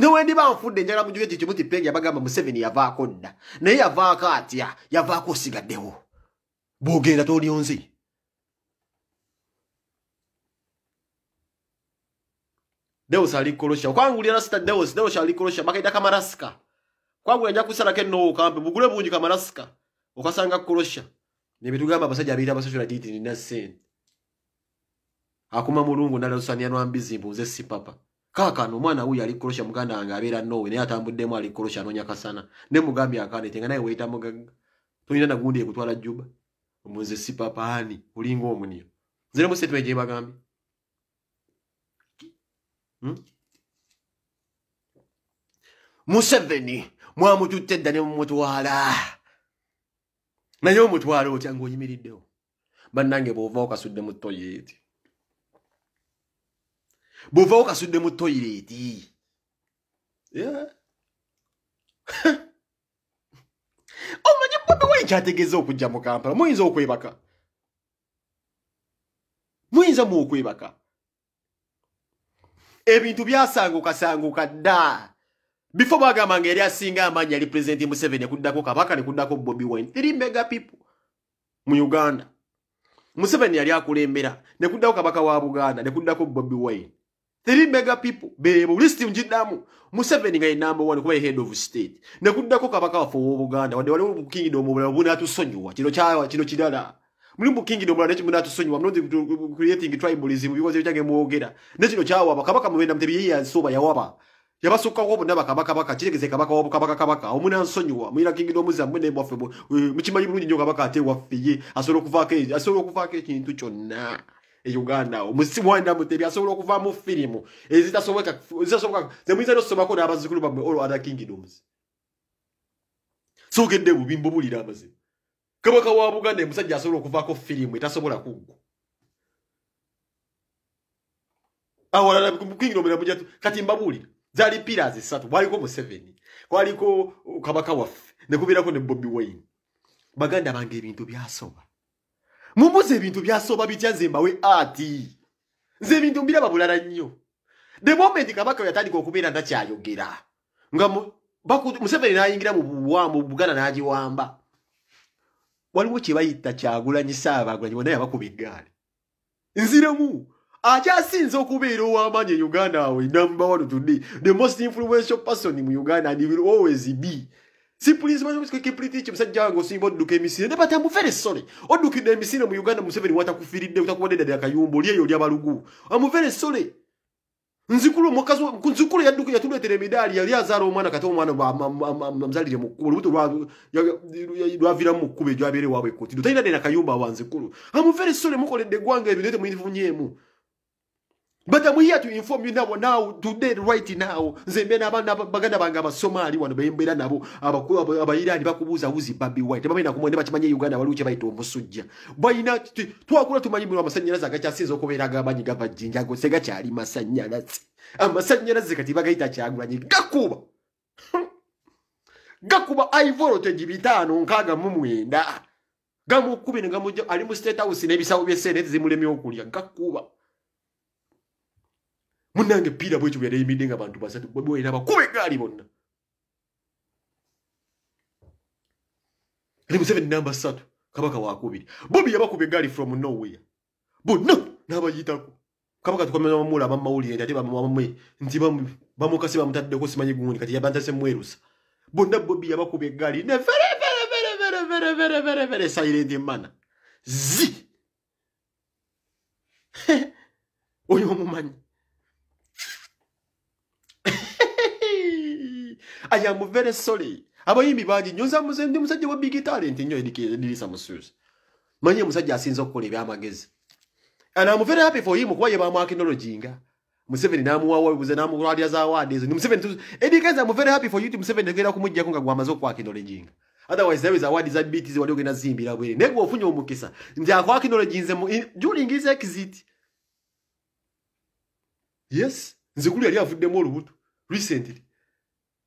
newendiba nfudde enjala mujuge kikimuti pengi yabagamba museveni yavaako dda naye yavaako atya yavaako osigaddewo bwogenda tolyonze deos ali kolosha okwangulira nasita deos deos ali kolosha bakaita kamaraska kwangula nja kusalako enowo kampe bugule bungi kamaraska okasanga kolosha nebitugamba abasajja abiita basosola titi nina sente akuma mulungu nalusania nwambizi mbuze si papa kakano mwana uyu ali kolosha muganda anga abera nowe naye atambuddemu ali kolosha nonya kasana ne mugambi akane tenga naye weita muganga tunina na gundi ekutwala juba muze si papa ani ulingo omunyo zere muse tweje bagambi hmm? museveni mwamututte dda ne mumutwala naye omutwala otya ng'oyimiriddewo bannange bw'ova okasudde mu toyeeti bwova okasudde oh, mu toyireeti omanyi bobi wa nkyategeeza okujja mu kampala muyinza okwebaka muyinza mu okwebaka ebintu byasangukasanguka dda bifo bagamba nga eri asinga amaanyi ali purezidenti museveni ekuddako kabaka nekuddako bobi wine teri mega people mu uganda museveni yali akulembera nekuddako kabaka wa buganda nekuddako bobi wine three mega people bebo listi mjidamu Museveni ngai number one kuba head of state nekuddako kabaka wafu w'obuganda wadde waliwo mu kingdom bulala buna tusonyiwa kino kyawa kino kidala muli mu kingdom bulala nekimuna tusonyiwa mnodi creating tribalism bikoze ekyange mwogera nekino kyawa bakabaka mubenda mutebi yeya nsoba yawaba yabasukka kwobo naba kabaka baka kitegeze kabaka wabu kabaka kabaka omuna nsonyiwa muira kingdom za mwene bwafe bo mukimanyi bulungi nyo kabaka ate wafe ye asolo kuvaka asolo kuvaka ekintu kyonna euganda awo musiwanda mute byasobola okuvaamu firimu ezitasoboka zemuyinza nosomako n'abazukulu bammwe ol other kingdoms sogedde bubimbubulira amazima kabaka wa buganda emusajja asobola okuvaako firimu etasobola kuggwa awalala kingdom namuja kati mbabuulira zaali piras esatu waliko museveni kwaliko kabaka waffe nekubeerako ne bobi wayine baganda bange ebintu byasoba mumbuze ebintu byasooba bitya nze mbawe ati nze ebintu mbiraba bulala nnyo the moment kabaka yatandika okubeera ndakyayogera nga museveni n'ayingira mu buwambu buganda n'agiwamba waliwo kye bayita kyagulanyisa abagulanyi bonna yabakuba eggaali nziramu akyasinza okubeera owamaanyi e uganda awe nambawanotudde the most influential person mu uganda and will always be simply zimanyi obusika kipriti kye musajja wange osimba odduka emisinde ne batambu very sorry oddukidde emisinde mu uganda museveni watakufiiridde utakubadde eddala akayumba olyeyo olyabalugu amu very sorry nzikulu yadduka yatuleetera emidaali yali azaala omwana kati omwana amuzalire mu kkubo olubuto lwaviramu mu kkubo egyabeere waabwe ekotido talina dena kayumba wa nzikulu amu very sorry mukoledde eggwanga ebyo nete muinfunyeemu But then we here to inform you now, now today, right now, nzembe n'abaganda bange abasomaali wano bembeera nabo abairani bakubuuza wuzi babi white bamanyi nakumwa ne bakimanyi euganda waliwo kye bayita omusujja balina twakula tumanyi mirwa amasannyalaze agakyasinza okubeera agamanyi gava jinjago se gakyali masannyalaze amasannyalaze kati bagayita kyagulanyi gakuba gakuba aivoroteji bitaano nkaaga mu mwenda gamukubi ne gamujja ali mu state house n'ebisawo by'esente zimulemye okulya gakuba munange piira bwekyo bwe yaleyimidde nga bantu basatu bwera bakuba egaali bonna emuseven namba satu kabaka wakubiri bobi yabakuba egaali from norway bonna n'abayitako kabaka tukomeamulaba mumawulire nti ate bamwe nti bamukasi bamutaddeko simanyi gundi kati yabantase mwerusa bonna bobi yabakuba egaali neverevereverevere silent emana zi oyo omumanyi I am very sorry. Abayimbi bangi nyonza muze ndi musajja wa big talent nyo edirisa musuzi. Manye musajja asinza okukola ebyamagezi. And I'm very happy for him kuba ye bamu akinoloji nga. Museveni n'amuwawa buze n'amulwalya za awards. Ni Museveni tuzi. Edikaze I'm very happy for you to Museveni kugenda kumujja kunga gwa mazoko akinoloji nga. Otherwise there is awards za beats wali ogenda zimbira bwe. Nego ofunya omukisa. Ndi akwa akinoloji nze mu during his exit. Yes, nzikuli yali avudde mu olubutu recently.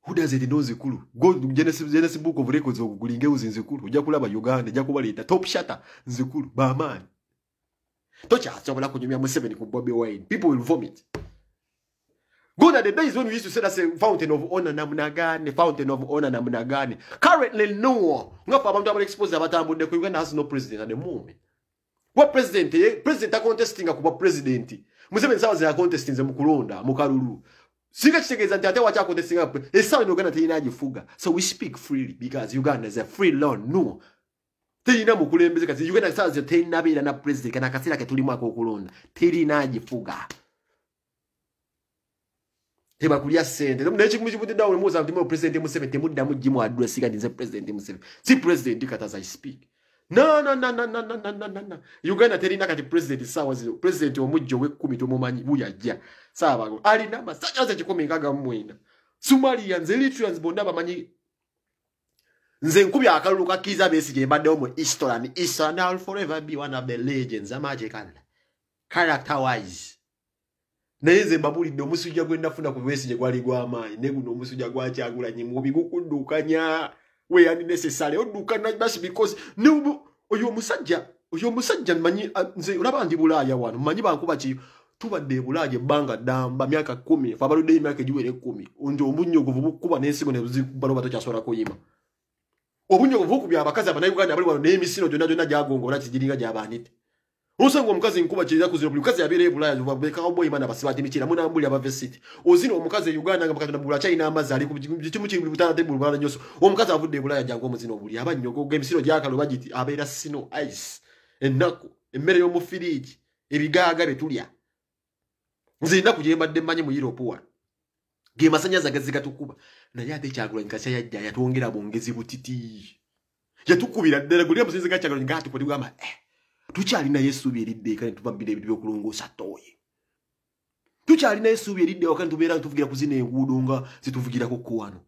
who doesn't know zikulu go genesis genesis book of records okugulinga uh, uzi nzikulu ojja kulaba uganda ejja kubaleeta top shatter nzikulu bamaani tokyasobola kunyumya seven ku bobby wine people will vomit go to the days when we used to say that's a fountain of honor namna gani, fountain of honor namna gani. Currently, no. Ngafa abantu abali expose abatambudde ku Uganda has no president at the moment. What president? Eh, president contesting akuba president. Museveni sawa zya contesting ze mukulonda mu Sika chitegeza ati wacha kote Singapore. E sawa ino gana tayina ajifuga. So we speak freely because Uganda is a free law. No. Tayina mkule mbeze kazi. Uganda sawa zio tayina bila na president. Kana kasira ketuli mwa kukulonda. Tayina ajifuga. Tema kulia sente. Tema naichi kumiju kutida ule mwaza. Tema ule president museme. Tema ule mwaza mwaza mwaza mwaza mwaza mwaza mwaza mwaza mwaza mwaza mwaza mwaza No, no, no, no, no, no, no, no, no. Uganda tayina kati president sawa zio. President omujo we kumitu mwumanyi. Uyajia. Uyajia. sabago alina masajaza kikumi nkaga mumwenda sumaliya nze litrans bonna bamanyi nze nkubi akalulu kakkiriza besiga embaddewo mu istolan isanal forever be one of the legends amaje kanda character wise naye nze mbabulidde omusujja gwe nafuna ku besije gwali gw'amaanyi naye guno omusujja gwakyagulanyi mubi gukuddukanya weyani necessary oddukana basi because ne oyo omusajja oyo omusajja nmanyi nze olaba ndi bulaaya wano mmanyi bankuba kiyo tubadde bulaajo ebbanga ddamba myaka kumi fe abaluddeyo emyaka egiwera ekumi nti obunyogovu bukuba n'ensigo nebuzibalba tokyasobola kuyima obunyogovu bukuby abakazi abanauganda abali wano n'emisino gyonna gyonna gyagonga ona kigiringa gyabaanite olusanga omukazi nkuba kiea kuzina buli mukazi yabeera ebulaya bekaboimana basibati mikira munambuli abavesiti ozina omukazi euganda nga mukatinabula kyalina amazzi ali kimu kibutaate bulubala nyoso omukazi avudde ebulaya jangu omuzina obuli abanyogoga emisino gyakalo bagiti abeera sino ice ennaku emmere y'omufiriigi ebigaaga betulya nze enaku gyembadde manyi mu europe wa ge masanyaza gazigatukuba naye ate kyagulanyi kasya yajja yatwongera bwongezi butiti yatukubira ddala gulira musinze gakyagulanyi ngaatukoligwama eh, tukyalinayo essuubi eridde eka netuva mubira ebintu byokulongoosa tooye tukyalinayo essuubi eridde waka netubeera netuvugira ku zina enguudo nga zituvugirako ko wano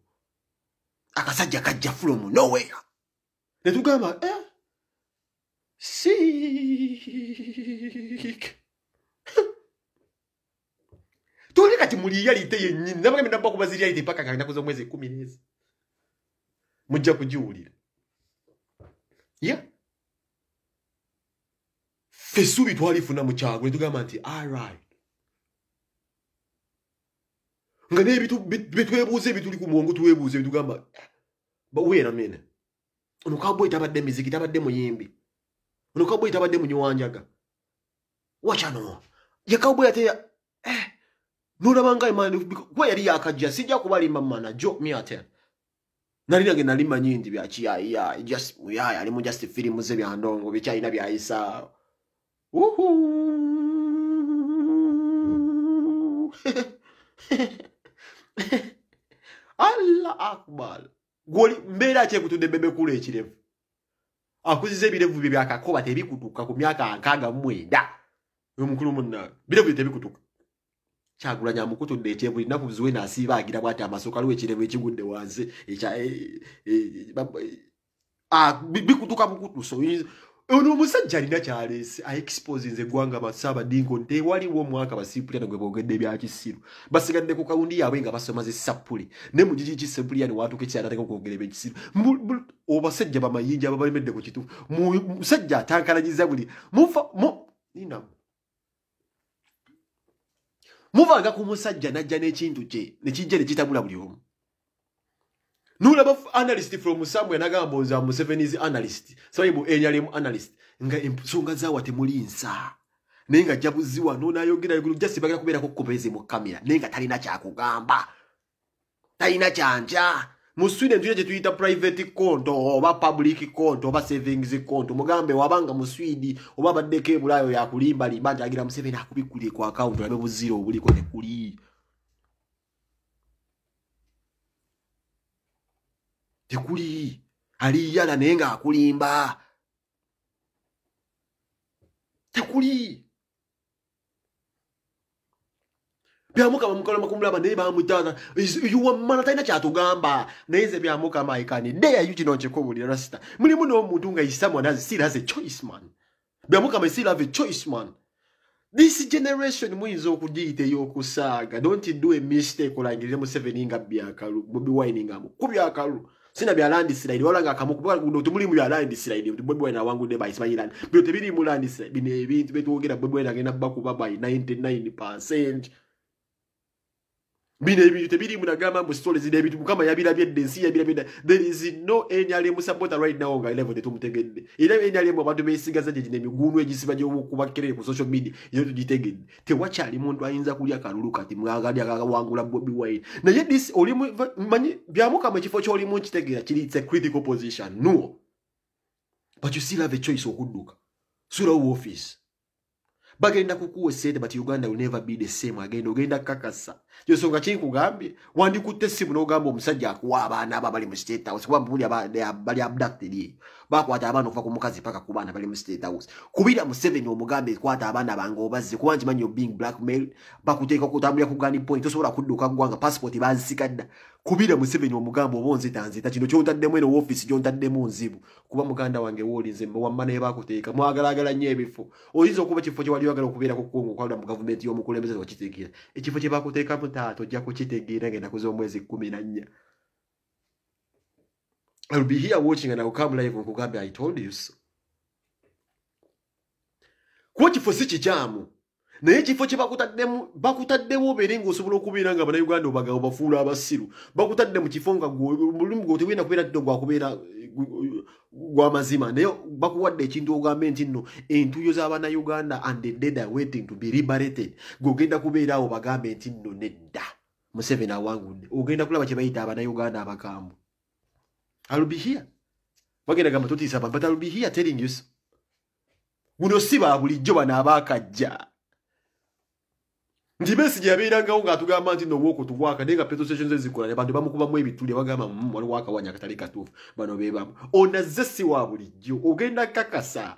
akasajja kajja fulomu nowera netugamba e eh, sik Tuli kati muli yali te yenyini. Namaka minabuwa kubaziri yali te paka kakina kuzo mweze kuminezi. Mujia kujiulira. Ya. Yeah. Fesubi tuwalifu na mchangu. Nituga manti. All right. Ngane bitu, bitu, bitu webuze bituli kumuongo tuwebuze bitu gamba. But wait a minute. Unukabwe itabade miziki, itabade muyimbi. Unukabwe itabade mnyuanjaga. Wacha no. Yakabwe ya te ya. Eh. nolabangaemaniwe yali yakajja sijja kubalimba mumana jo mate nali nange nali manyi nti byakiyayiyayi alimu just firimu ze byandongo bikyalina byayisa alla akbar gwoli mbeera akyekutudde ebebekulu ekirevu akuziza ebirevu bye byakakoba tebikutuka ku myaka nkaaga mu mwenda omukulu munnaa birevu bye tebikutuka kyagulanya amukutudde ekyembuli nnaku buziwe naasiibaagira bwati amasooka aliwo ekirevu ekigudde wanze eh, eh, eh, ah, bikutuka mukutuusa ono omusajja alina kyaleese aexposinze eggwanga basaabadinko nti ewaliwo omwaka basipuliyano gwe boogedde ebyakisiru basigadde ku kawundi yaabwe nga basomaza esappuli ne mu kiki kisepuliyano watuuka ekisyatateka okwogera ebyekisiru obasajja bamayinja ababalemedde ku kituufu musajja atankalanyiza buli mufa mu ninamu mubaga ku musajja najja n'ekintu kye nekijja ne kitabula buli omu nolaba analyst from samwe nagamba nza musevenis analyst sabaibu enyalemu analyst nga ensonga zaawa temuli nsa naye nga jabuziwa nonayogera gulu jasi bagera kubeera kukkomezi mu kamera naye nga talina kyakugamba talina kyanja mu sweden tuja kyetuyita private konto oba public konto oba savings konto mugambe wabanga mu swidi oba baddeko ebulayo yakulimbalimba nti agira museveni akubikulie ku akawunti olabe buziro obuliko nekuli tekuli aliyala naye ngaakulimba tekuli byamukama mukalama kumulaba naye bamujaza yuwamala talina kyatugamba naye nze byamukama ikani deyayu kino nkikubulira rasita mulimu n'omuntu nga isamanazi siraze choice man byamukama esirave choice man this generation muyinza okugiyita eyokusaaga dont do amistake olangirire museveni nga byakalu mubiwaini nga mukubi akalu sina byalandisiraidi walanga kamukutimulimu byalandisiraidi nti bobi wayini awangudde baisimanyirani byo tebirimulandisira bino ebintu betwogera bobi wayini agenda bakuba by 99 percent bino ebintu tebiri munagamba mbu sitole zino ebintu mukama yabirabye dde ensi yabirabye dda there is no enyali emusabota right now nga level tetumutegedde era enyali emu abantu beesigaza gye gino emigunu egisiba gyobukubakkerere ku social media yo tugitegedde tewakyali muntu ayinza kulya kalulu kati mwagali akawangula bobi wine naye this olimu manyi byamukamu ekifo ky'olimu kitegeera kiri its a critical position no but you still have a choice okudduka sulawo office bagenda kukuwesente bati uganda will never be the same again ogenda kakasa kyosonga kinkugambye wandikutte essimu n'ogamba omusajja akuwa abaana abo abali mu state house kuba mbuli bali abducted eyo bakwata abaana okuva ku mukazi paka ku baana bali mu state house kubira mu seven omugambe kwata abaana bange obazze kuba nkimanyi obeing blackmail bakuteeka kutambulira ku gani point tosobola kudduka ggwanga passport bazisikadda kubira mu seven omugambe oba onzita nzita kino kyontaddemu eno woofiisi gyontaddemu nzibu kuba muganda wange woolinze wamma naye bakuteeka mwagalaagala nnyo ebifo oyinza okuba kifo kye wali oyagala okubeera ku kongo kwalira mu gavumenti y'omukulembeze okitegeera ekifo kye bakuteekamu taata ojja kukitegeera ngaenaku z'omwezi kkumi na nnya I'll be here watching and I'll come live on Kugabe. I told you so. Kuchi for sichi jamu. Na hechi fochi bakutademu berengo sumulo kubira nga mana Uganda baga ubafula haba siru. Bakutademu chifonga mbulimu gote wina kubira tito kwa kubira kwa mazima. Na yo baku wade chintu ugamenti no. Intuyo zaba na Uganda and the dead are waiting to be liberated. Gugenda kubira ubagamenti no neda. Museve na wangu. Ugenda kula bachibaita haba na Uganda haba kambu. I'll be here. Bagenda gamba tuti sababu but I'll be here telling you. Uno siba bulijjo bana abakajja. Ndi besi yabiranga nga tugamba nti nowo ko tuwaka nga petrol stations zikola ne bandu bamukuba mu ebituli bagamba mmm waliwaka wanya katalika tufu bano beba. Ona zesi wa bulijjo ogenda kakasa.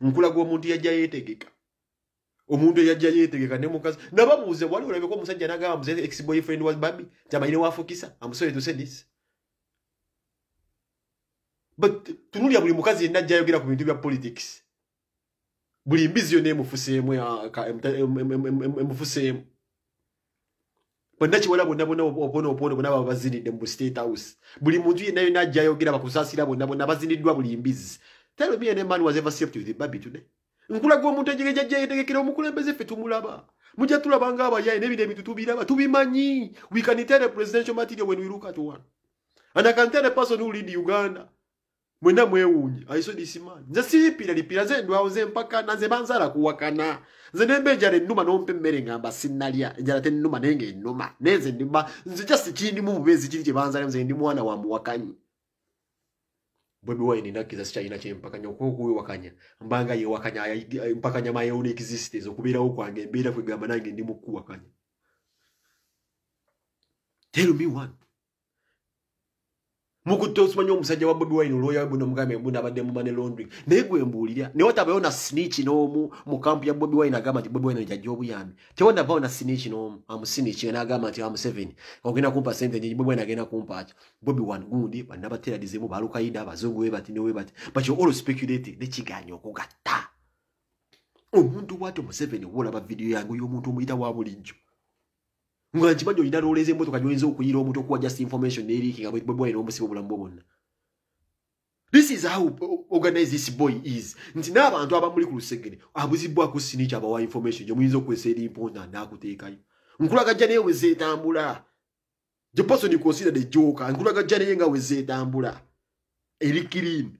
nkulaga omuntu yajja yeetegeka omuntu eyajja yeetegeka ne mukazi nababuuze wali olabeka omusajja nagamba muze ex boyfriend wa babi nti amayire waafukisa amusobe to sedis but tunulya buli mukazi yenna ajja ayogera ku bintu bya politics buli mbizi yona emufuseemu emufuseemu bonna kiwala bonna bona obonaobona bona baba bazinidde mu state house buli muntu yenna yona ajja ayogera bakusaasira bonna bona bazinidwa buli mbizi tell me any man was ever saved with the baby today nkulaga omuntu egigejja gyeyetegekera omukulembeze ffe tumulaba mujja tulaba ng'abayaye n'ebino ebintu tubiraba tubimanyi we can tell a presidential material when we look at one and i can tell a person who lead uganda mwena mwewuunya aiso disimani nze siipira lipira nze ndwawo nze mpakana nze banzaala kuwakana nze nemba enjala ennuma nompa emmere ngamba sinnalya enjala tennuma naye ngaennuma naye nze nze just kindimu bubeezi kiri gye banzaala nze ndi mwana wa muwakanyi bobi wine inache sikyalina kyempakanya okukokuwe wakanya mbanga yewakanya eh, Zo kubira existence okubeerawo kwange kwe kwegamba nange ndi wakanya. tell me one mukutte osimanyi omusajja wa bobi wine olwoya buno mugambe mbuno abadde mu money laundering naye gwe mbuulira naye watabayo na snitch n'omu mu kampu ya bobi wine agamba nti bobi wine jajja obuyambi tewanavayo na snitch n'omu amusinich n'agamba nti amuseveni ogenda kumpa sente nyingi bobi wine agenda kumpa ki bobi wine gundi bannabateeradizemu balukayida abazungu webati newebati but you all speculate speculating nekiganya okugatta omuntu bwati museveni woolaba vidiyo yange y'omuntu omuyita wa bulijjo nga nkimanyi olina nooleza emotoka gyoyinza okuyira omuntu okuwa just information neriiki nga bwebwai n'omusibe obulamu bwo bwonna this is how organize this boy is nti n'abantu abamuli ku lusegere abuzibwako sinikyo abawa information gyemuyinza okwesa eri mpona naakuteekayo nkulagajja naye wezeetambula the person consider the joker nkulagajja naye nga wezeetambula eri kirini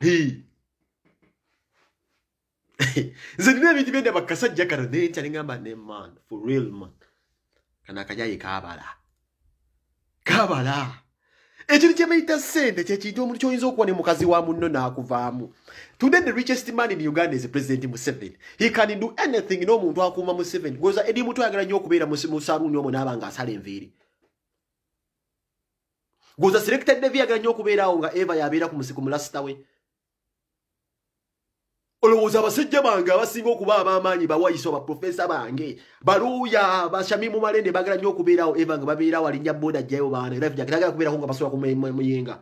hey. nze nina ebintu byenda bakasajja kano naye nti aligamba ne man for real man kano akajaye kabala kabala ekintu kyebayita ssente kyekintu omuntu kyoyinza okuwa ne mukazi wa munno n'akuvaamu tude the richest man in uganda is president museven he can do anything n'omuntu akuuma museven goza eri mutu ayagala nnyo okubeera musaaluuni omwe naaba nga asala enviiri goza selectaddevi yagala nnyo okubeerawo nga eva yabeera ku musiku mulasita we olowooza abasajja bange abasinga okuba abamaanyi bawayisa baprofesa bange baluuya bashamimu malende bagala nyo okubeerawo eva nga babeerawo alinya booda ajjayo baana era vijange nagala kubeerako nga basobola kumuyinga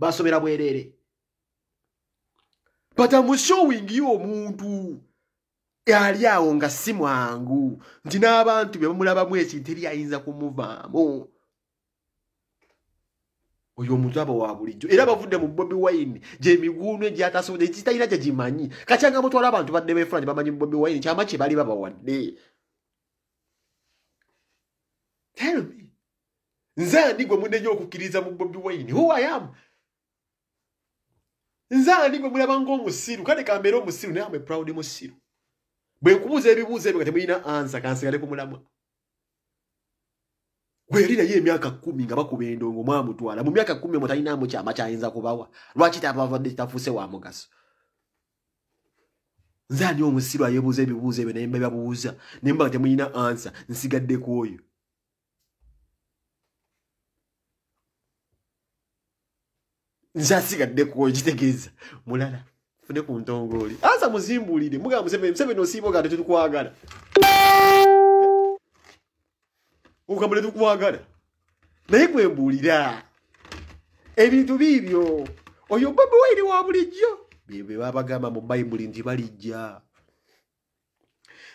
basomera bwereere but amushowingiyo omuntu ali awo nga si mwangu nti n'abantu bye bamulabamu ekintu eri ayinza kumuvaamu oyo omuntu aba wabulijjo era bavudde mu bobi wine gyemigunu egyatasobode kitalina gyegimanyi kakyanga mutwala abantu badde befuna gyebamanyi mu bobi wine kyama kye bali babawadde telmi nze ani gwe munenye okukkiriza mu bobi wine huayam nze ani gwe mulaba ngaomusiru kale kambeere omusiru naye amwe proud musiru bwe nkubuuza ebibuuzo ebyo nga temulina ansa kansigale kumulamwa weri naye emyaka kumi nga bakuba endongo mwamutwala mu myaka kumi mutalinaamu kyama kyayinza kubawa lwaki tabavadde kitafuuse wa mugaso nze ani omusiru ayebuuza ebibuuzo ebyo naye babuuza naye mbaga temulina ansa nsigaddeku oyo nze asigaddeku oyo kitegeeza mulala nfune ku ntongooli ansa muzimbuulire mugaba museveni museveni osiiba ogaa tetukwagala okamule tukwagala naye kwembuulira ebintu biibyo oyo babawaire wa bulijjo bebe babagamba mu bayibuli nti balijja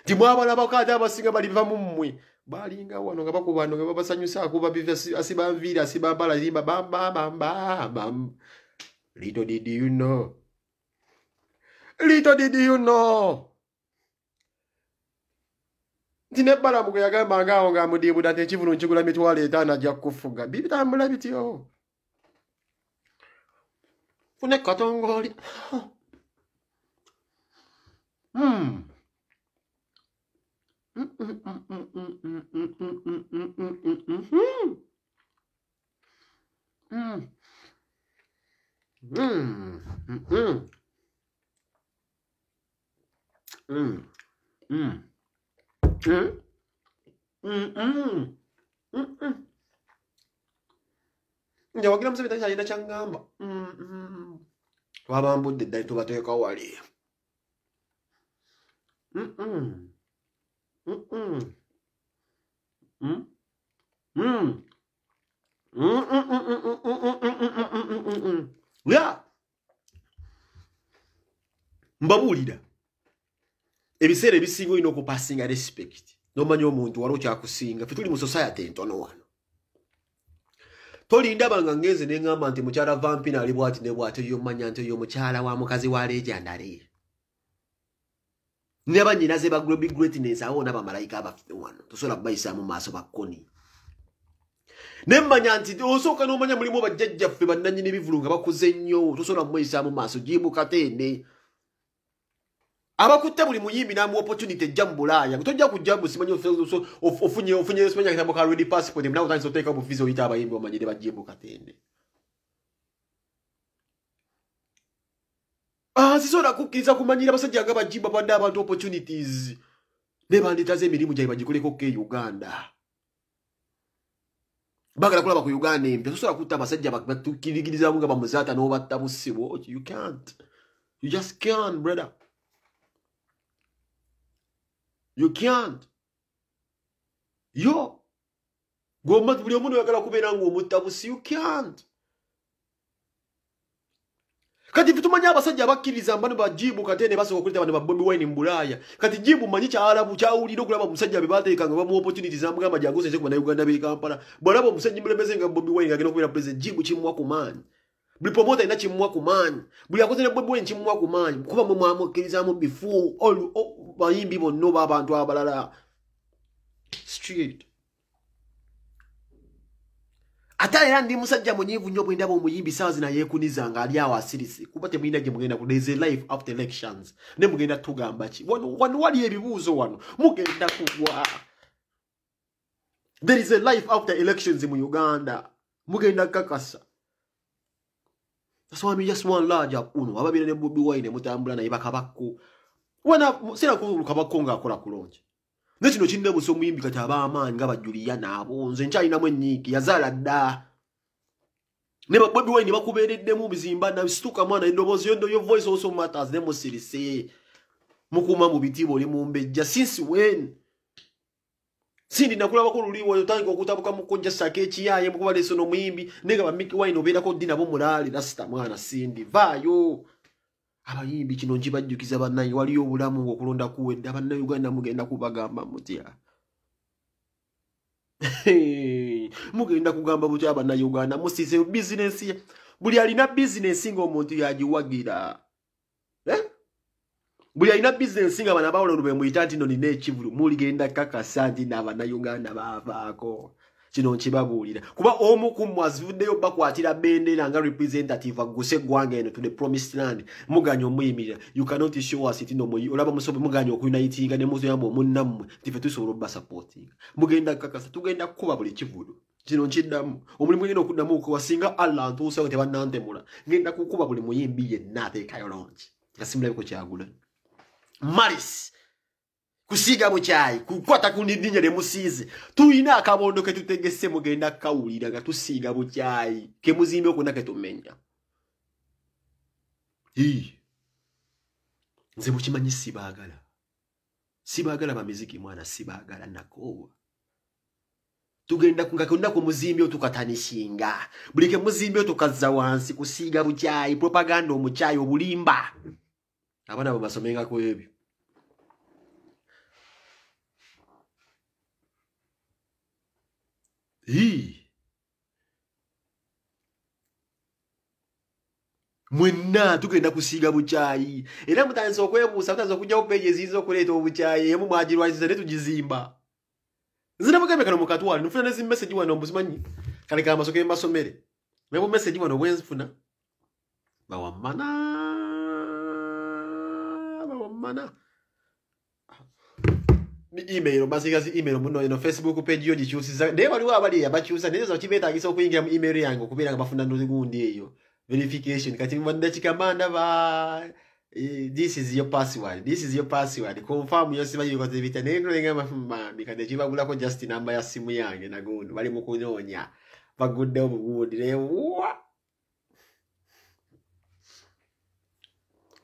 nti mwabalabako ate abasinga balivamu mmwe balinga wano nga bakubano nga babasanyusaako babi asibanviira asibambala limba bambabambaba little did you know little did you know t i n e balamu k u yagamba ngaawo ng'amudiibuda nti ekivunu nkigula mitwalo etaano ajja kukufuga bitambula b i bityo f u n e k a t o n g o l i Mm. Mm. nja wagira musebe takyalina kyangamba twabambudde eddali tubateeka wali mbabuulira ebiseera ebisinga olina okupasinga respect nomanya omuntu wali okyakusinga fetuli mu society entono wano tolindaba nga ngenze neŋamba nti mukyala vampina ali bwati nebwati yomanya nti oyo mukyala wa mukazi waleejandale nabanyinaze bagrobigretines awo na bamalayika abafune wano tosobola kubayisaamu maaso bakoni nemanya nti osooka nomanya mulimu bajjajjaffe bananyini bivulu nga bakuze nnyo tosobola kubayisaamu maaso jimukateene abakutte buli muyimbi namuwa opportunity ejja mu bulaaya tojja kujja musimanyi ofunye esimanyi akitabo ka red passport munawe otandisa oteekao bufizi oyita abayimbi omanyire bajjembu katende ah, sisoola kukkiriza kumanyira basajja nga bajimba badde abantu opportunities ne banditaza emirimu gyabe bagikoleko ke uganda bagala kulaba ku uganda empya tosobola kutta abasajja batukirigirizamu nga bamuzaata n'obatta busibwo you can't you just can brother you can't yo gomba buli omu kubena kubeera ngaomutabusi you can't kati vitumanya abasajja abakkiriza mbano bajiibuka te ne basooka kuleta bano babobi wine mu bulaaya kati jiibu manyi kyalabu kyawulira okulaba omusajja be bateekanga bamuwa opportunities amugamba jangu senze ku bannayuganda b'ekampala bwalaba omusajja mulembeze nga bobi wine agenda okubeera pulezidenti jibu kimuwa ku maanyi buli promota erina kimuwa ku maanyi buli akozene bwebwe nkimuwa ku maanyi kuba mumwamukkirizamu before bayimbi bonna oba abantu abalala street ate era ndi musajja munyiivu nnyo bwendaba omuyimbi saa zina yeekuniza nga ali awo asirise kuba temulina gye mugenda kuleze life after elections ne mugenda tugamba ki wano wali ebibuuzo wano mugenda kugwa there is a life after elections mu uganda mugenda kakasa Swami just one large up uno ababira ne bubi waine mutambula na ibakabakku. Wana sira ku lukabakku nga akola kulonje. Ne kino kinne buso muimbi kati abaamaanyi nga bajulia nabo nze nchali namwe nyiki yazala da. Ne bubi waine bakubeeredde mu bizimba na situka mwana endobozi yondo yo voice also matters ne musirise. Mukuma mu bitibo li mumbe just since when sindi nakulabakulu liwo otandika okutabuka mukonja saka ekiyaye mukuba leso nomuyimbi nega bamiki wine obeerako ddi nabo mulaali nasita mwana sindi vaayo abayimbi kino nkibajjukiza bannayi waliyo obulamu ngaokulonda kuwedde abannayuganda mugenda kubagamba mutya mugenda kugamba butya bannayuganda musize bizinesi buli alina bizinesi ngaomuntu yagiwagira eh? buli alina bizinensi nga bana bawola olube muyita nti no nina ekivulu muligenda kakasa nti nabannayuganda baavaako kino nkibabuulira kuba omu kummwe azivuddeyo bakwatira bendera nga representative agusa eggwanga eno to the promised land muganya omuyimirira you cannot show us it nomuyi olaba musobe muganya okuyunaitinga ne muzuyamba omunnammwe nti fe tusobola obbasapootinga mugenda kakasa tugenda kukuba buli kivulu kino nkiddamu omulimu genda okuddamu okuba singa alla ntuusayo tebannantemula ngenda kukuba buli muyimbi yenna ateekayo longi nga simulabiko kyagulanyo maris kusiga mukyayi kukwata kundidinya nemusize tuyina akabondo ketutegese mugenda kawulira nga tusiiga mukyayi kemuzimbe okwona ketumenya nze mukimanyi sibaagala sibaagala bamiziki mwana sibaagala nakowa tugenda nga kunaku muzimbi otukatanisinga buli kemuzimbi otukazza wansi kusiiga bukyayi propaganda omukyayi obulimba abaana abo basomengaku ebyo mwenna tugenda kusiiga bukyayi era mutandisa okwebuusa mutandisa okujjawo peeji eziyinza okuleeta obukyayi emu mwagirwaziza ne tugizimba nzina mugambye kano mukatwale nfuna nezimmeseji wano mbuzimanyi kale kamasoke mbasomere nabo mmeseji wano bwenfuna bawammanaa mana email omazinga zi email muno eno facebook page yo gikyusiza naye baliwo abali abakyusa naye zaki beetagisa okuyingira mu email yange okubeera nga bafuna nolugundi eyo verification kati mbandakikamanda ba e, this is your password this is your password confirm yo siba yikoza ebita naye nolenga mami kati ekibagulako just number ya simu yange nagundi bali mu kunoonya baguddewo bugundi naye waa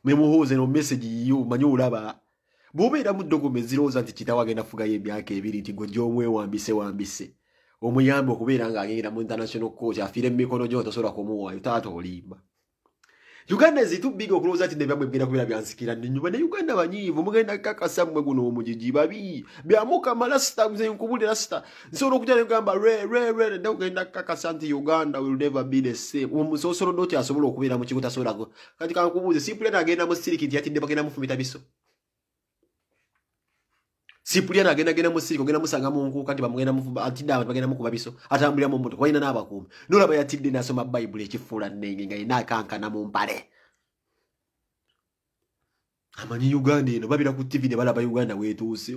mwemuhuze no message yu manyo ulaba bubera muddogo meziroza nti kitawa genda fuga ye byake ebiri nti gojo omwe wambise wambise omuyambe okubera nga agenda mu international coach afire mikono gyo tosola komuwa yutato olimba uganda zitubiga okulowooza ti nebyamwe bigenda kubeera byansikira nenyuma ne uganda banyiivu mugenda kakasammwe guno omujiji babi byamukama lasta nkubuli lasta nsobola okuja negamba rrrnogenda kakasa nti uganda will never be the same omusosolo noti asobola okubeera mu kigo tasobolako kati kankubuuze siplan agenda mu siriki nti yatindebagenda mufumita biso sipuliana agendagenda musiri kugenda musanga munkuuka nti bamugenda atidde abantu bagenda mukuba biso atambulira mu mmotoka balina n'abakuumi nolaba yatidde nasoma bayibuli ekifuula nenge nga yina akankana mu mpale amanyi uganda eno babira ku tivi ne balaba uganda wetuuse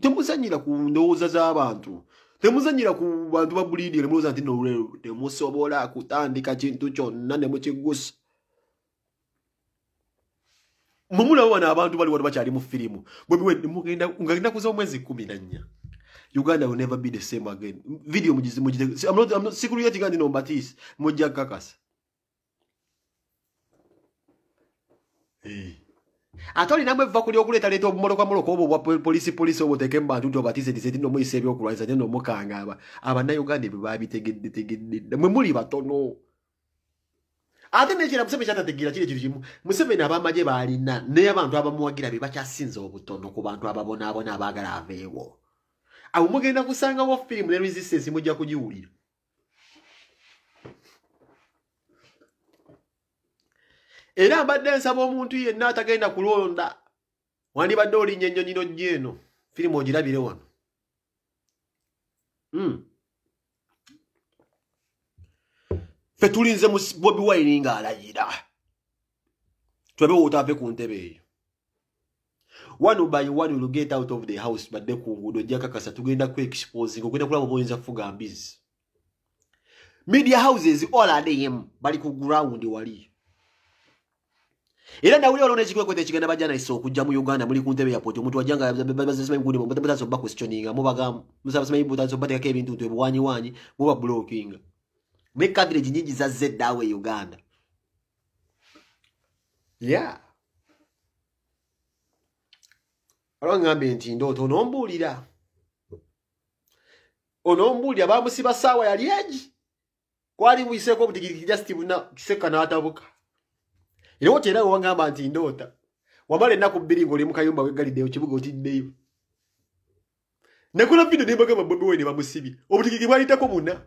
temuzanyira ku ndowooza z'abantu temuzanyira ku bantu babulidi nemulooza nti nolwero temusobola kutandika kintu kyonna nemukigusa mumulawo wano abantu baliwano bakyali mu firimu nga genda kuzawo mwezi kumi nannya uganda will never be the same again video sikuluyatiga ndi nombatis mujja kakasa eh. ate olinamu eva kuli okuleetaleeta obumolo kwa moloko obwo obwa polisi polisi obwo teke mubantu nti obatiise ntiseti nomuyisa ebyokulwanyisa ne nomukanga abannayuganda ebyo babitegeddetegeddedda mwe muli batono ate nekira museveni kyatategeera kiri ekintu kimu museveni abamaje baalina naye abantu abamuwagira be bakyasinza obutono ku bantu ababonaabona abaagala aveewo awo mugenda kusangawo firimu ne resistance mujja kugiwulira era mbadde nsaba omuntu yenna atagenda kulonda wandibadde olinya ennyonyino jjo eno firimu ogirabire wano hmm. ffe tulinze mu bobi wayini ng'alayira twebe wootaave ku ntebe eyo one by one will get out of the house badde ku nguudo ojja kakasa tugenda ku exposing ogenda kulaba obayinza kufuga mbizi media houses olm bali ku ground wali era nawuli waliwo nekikwekwete ekigenda bajja naisa okujja mu uganda muli ku ntebe yapoti omuntu wajja ngaobaquestioninga mubagamba musaba simanyi butandisa obateekako ebintu nti ebuwanyiwanyi muba blokinga Mwe coverage nyingi za ZW Uganda. Yeah. Olongambe nti ndoto nombulira. Onombulira bamusiba sawa yali eji. Kwali buiseko butigiriki just buna kiseka na atabuka. Ilewo tena wangamba nti ndota. Wabale naku bili ngoli mukayumba wegali deyo kibuga otideyo. Nekula pindo nimbaga babobwe ni bamusibi. Obutigiriki bwali takomuna. Yeah.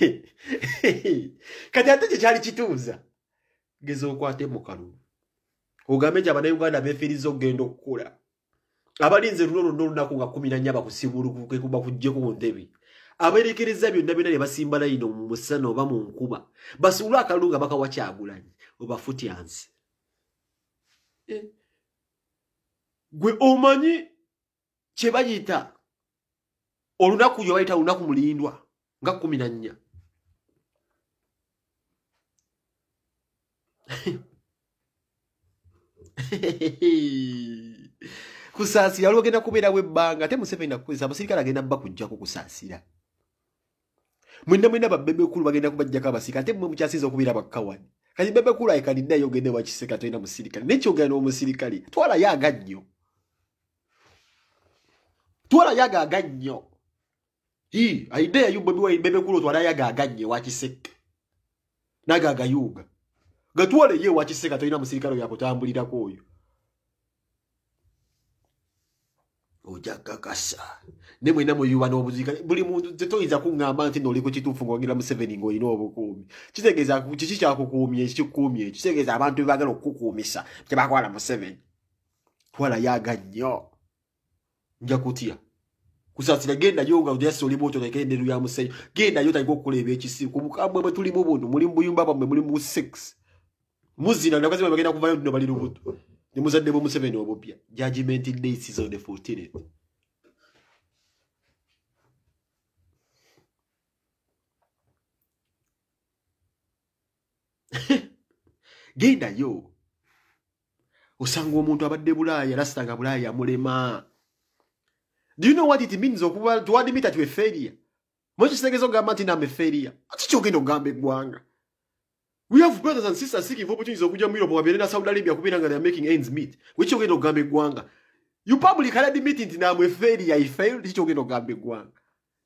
kati ate kyekyali kituuza geza okwate mukalu ogambe nti abana uganda befiiriza okugenda okukola abalinze lulo lwonna olunaku nga kumi nanya bakusibulukukekuba kujjeko ku ntebe abaerekereza byonna byonna ne basimba layino mu musana oba mu nkuba basuule akalulu nga bakawa kyagulanyi obafutyansi eh. gwe omanyi kye bayita olunaku yo bayita olunaku mulindwa nga kumi na nnya kusaasira olwo ogenda kubeerawo ebbanga ate museveni akukozesa abasirikale agenda bba kujjaku kusaasira mwenna mwenna babebekulu bagenda kubajjako abasirikale ate mwe mukyasinza okubeera bakkawani kati bebekulu ayikaliddayo ogende wakiseka tolina musirikale naye kyogera n'omusirikale twalayo agannyo twalayo aga agannyo i aida yayubwa biwaibebe kulo twala yagaganye wakiseka nagagayuga gatwale ye wakiseka tolina musirikale yakutambulirako oyo ojakakasa ne mwena muyuba n'obuzika buli muntu tetoyinza kuŋŋamba nti nooli ku kituufu ngaogera museveni ng'olina obukuumi kitegeeza kiki kyakukuumya ekikuumya ekyo kitegeeza abantu be baagala okukukuumisa kye bakwala museveni twalayo aga nnyo nja kutya kusasira genda yo nga ojasi oli bwoto nga ekeddeeru ya musenyu genda yo otandika okukuleeba ekisibu ku bukambwe bwe tulimu buno muli mbuyumba bwammwe muli mu six muzina nakazi bwe bagenda kuvaayo dino bali lubuto ne muzadde bwe museveni obupya judgment day season the fourteenth genda yo osanga omuntu abadde bulaaya rasita nga bulaaya mulema do you know what it means okuba twadimita tweferia mwekisegezo gamba nti nameferia ati kyogenda ogamba eggwanga we have brothers and sisters seeking for opportunities okujja muiro bwabere na saudi arabia kubira nga they are making ends meet wekyogenda ogamba eggwanga you publicly admit nti nameferia i failed kyogenda ogamba eggwanga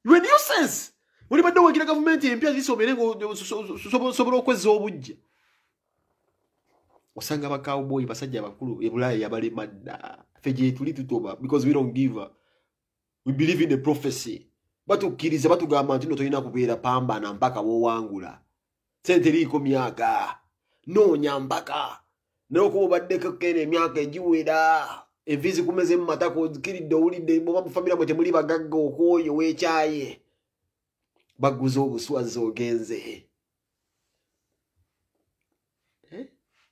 you are nuisance muli badde wegira gavumenti empya zisomere ngaosobola okwezza obujja osanga abacowboy basajja abakulu ebulaya yabalema dda fe gyetuli tutoba because we don't give up we believe in the prophecy batukkiriza batugamba nti no tolina kubeera pambana mpaka woowangula sente eriiko myaka noonya mpaka naye okuba obaddeko keena emyaka egiwera envizi kumeze mumatako ozikiridde owulidde oba mufamira mwe temuli bagagga okwoyo weekyaye baguza obuswazi ogenze eh?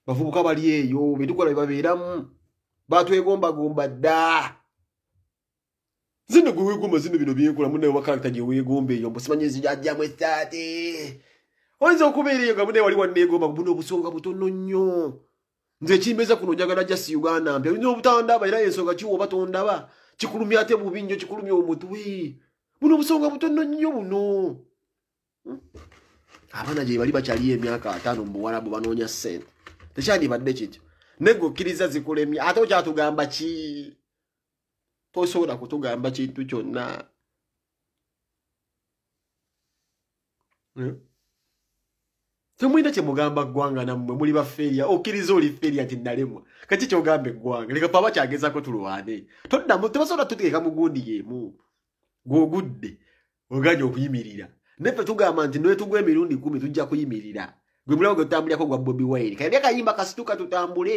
bavubuka bali eyo bitukola bye babeeramu batwegombagomba dda zino gwe weegomba zino bino byenkola munaye wa karakta gye weegomba eyo mbusimanyi zijajjamu esaati oyinza okubeera eyo nga munaye wali wanneegomba buna obusonga butono nnyo nze ekimbeza kuno njagala jasi uganda mpya oyinza obutandaba era ensonga kiwa oba tondaba kikulumya ate bubi nnyo kikulumya omutwe buno obusonga butono nnyo buno hmm? abaana gye bali bakyaliyo emyaka ataano mu buwalabu banoonya ssente tekyandibadde kityo negukkiriza zikulemya ate okyatugamba ki tosobola kutugamba kintu kyonna temwina kyemugamba ggwanga nammwe muli baferia okkiriza oli feria nti nalemwa kaki kyogamba eggwanga lekapa aba kyagezako tulwane toddamu tebasobola tutegeka mugundi yemu gwogudde oganya okuyimirira naffe tugamba nti nwetugwa emirundi kumi tujja kuyimirira gwe mulamu gwe tutambulirako gwa bobi wairi kaebyakayimba kasituka tutambule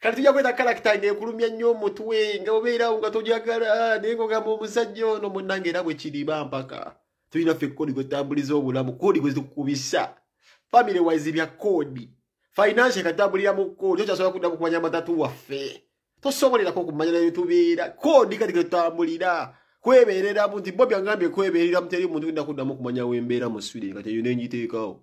kati tujja kweta kalakita nga ekulumya nnyo omutwe nga obeerawo nga tojagala naye ngaogamba omusajja ono munnange era bwe kiriba mpaka tulina ffe koodi kwe tutambuliza obulamu koodi kwe zikubisa famire wise bya koodi finansia katutambulira mu koodi tokyasobola kudda kumanya matatu waffe tosobolerako okumanya nayo tubeera koodi kati kwe tutambulira kwebereramu nti bobi agambye kwebereramu teri muntu genda kuddamu okumanya wembeera mu swidi nga teyo nengiteekawo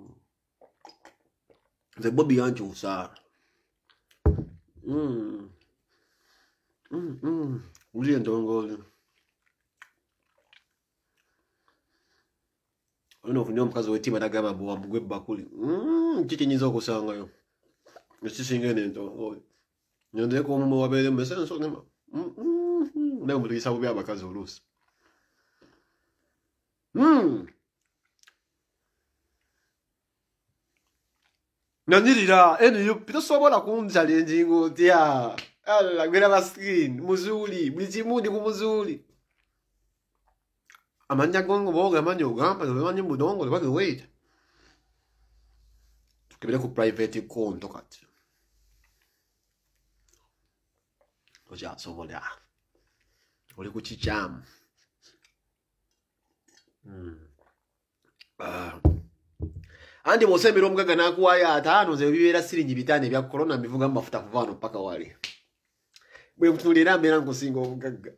the Bobby Angels are. Mmm. Mmm, mmm. Really enjoying all I don't know if you know because we're team at a gamma, but I'm going back. Mmm, chicken is also sang. You're sitting in it. You're there, come over there, and say something. Mmm, mmm, mmm. Then we'll be able to lose. Mmm. nanilira eno yo pitosobola kumdzali enjingo t i a alla g w r a maskini muzuli b l i chimu ndi kumuzuli amanja gongo boga amanja ogamba amanja mudongo lwake weta tukibere ku private konto kati ochasobola oli kuchichamu mm. h andi bw'osembera omugaga n'akuwaayo ataano nze bibeera siringi bitaano ebya korona mbivuga mbafuta kuva wano paka wali bwe ntunuulira mbeera nkusinga obugagga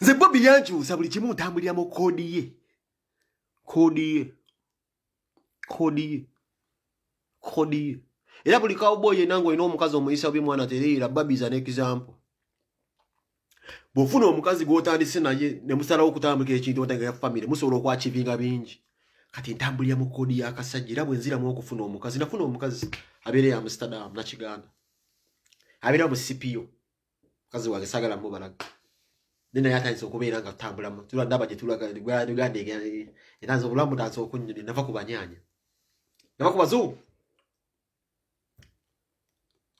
nze bobi yankyusa buli kimu ntambulira mu koodi ye koodi ye koodi ye koodi ye era buli kawubo yenange olina omukazi omuyisa bi mwana teriira babiza n'ekizampo bwofuna omukazi gwotandise naye nemusalawo okutambulika ekintu otega ya famire musobola okwakibinga bingi kati ntambulira mu koodi yakasajja era bwenziramu okufuna omukazi nafuna omukazi abeere amsterdam nakiganda abeera mu cpo mukazi wange sagala mubalaga nenaye atandisa okubeera nga tutambulamu ndaba gyetulaga uganda etandisa obulamu tandisa okunnyonyo nava ku banyaanya nava ku bazungu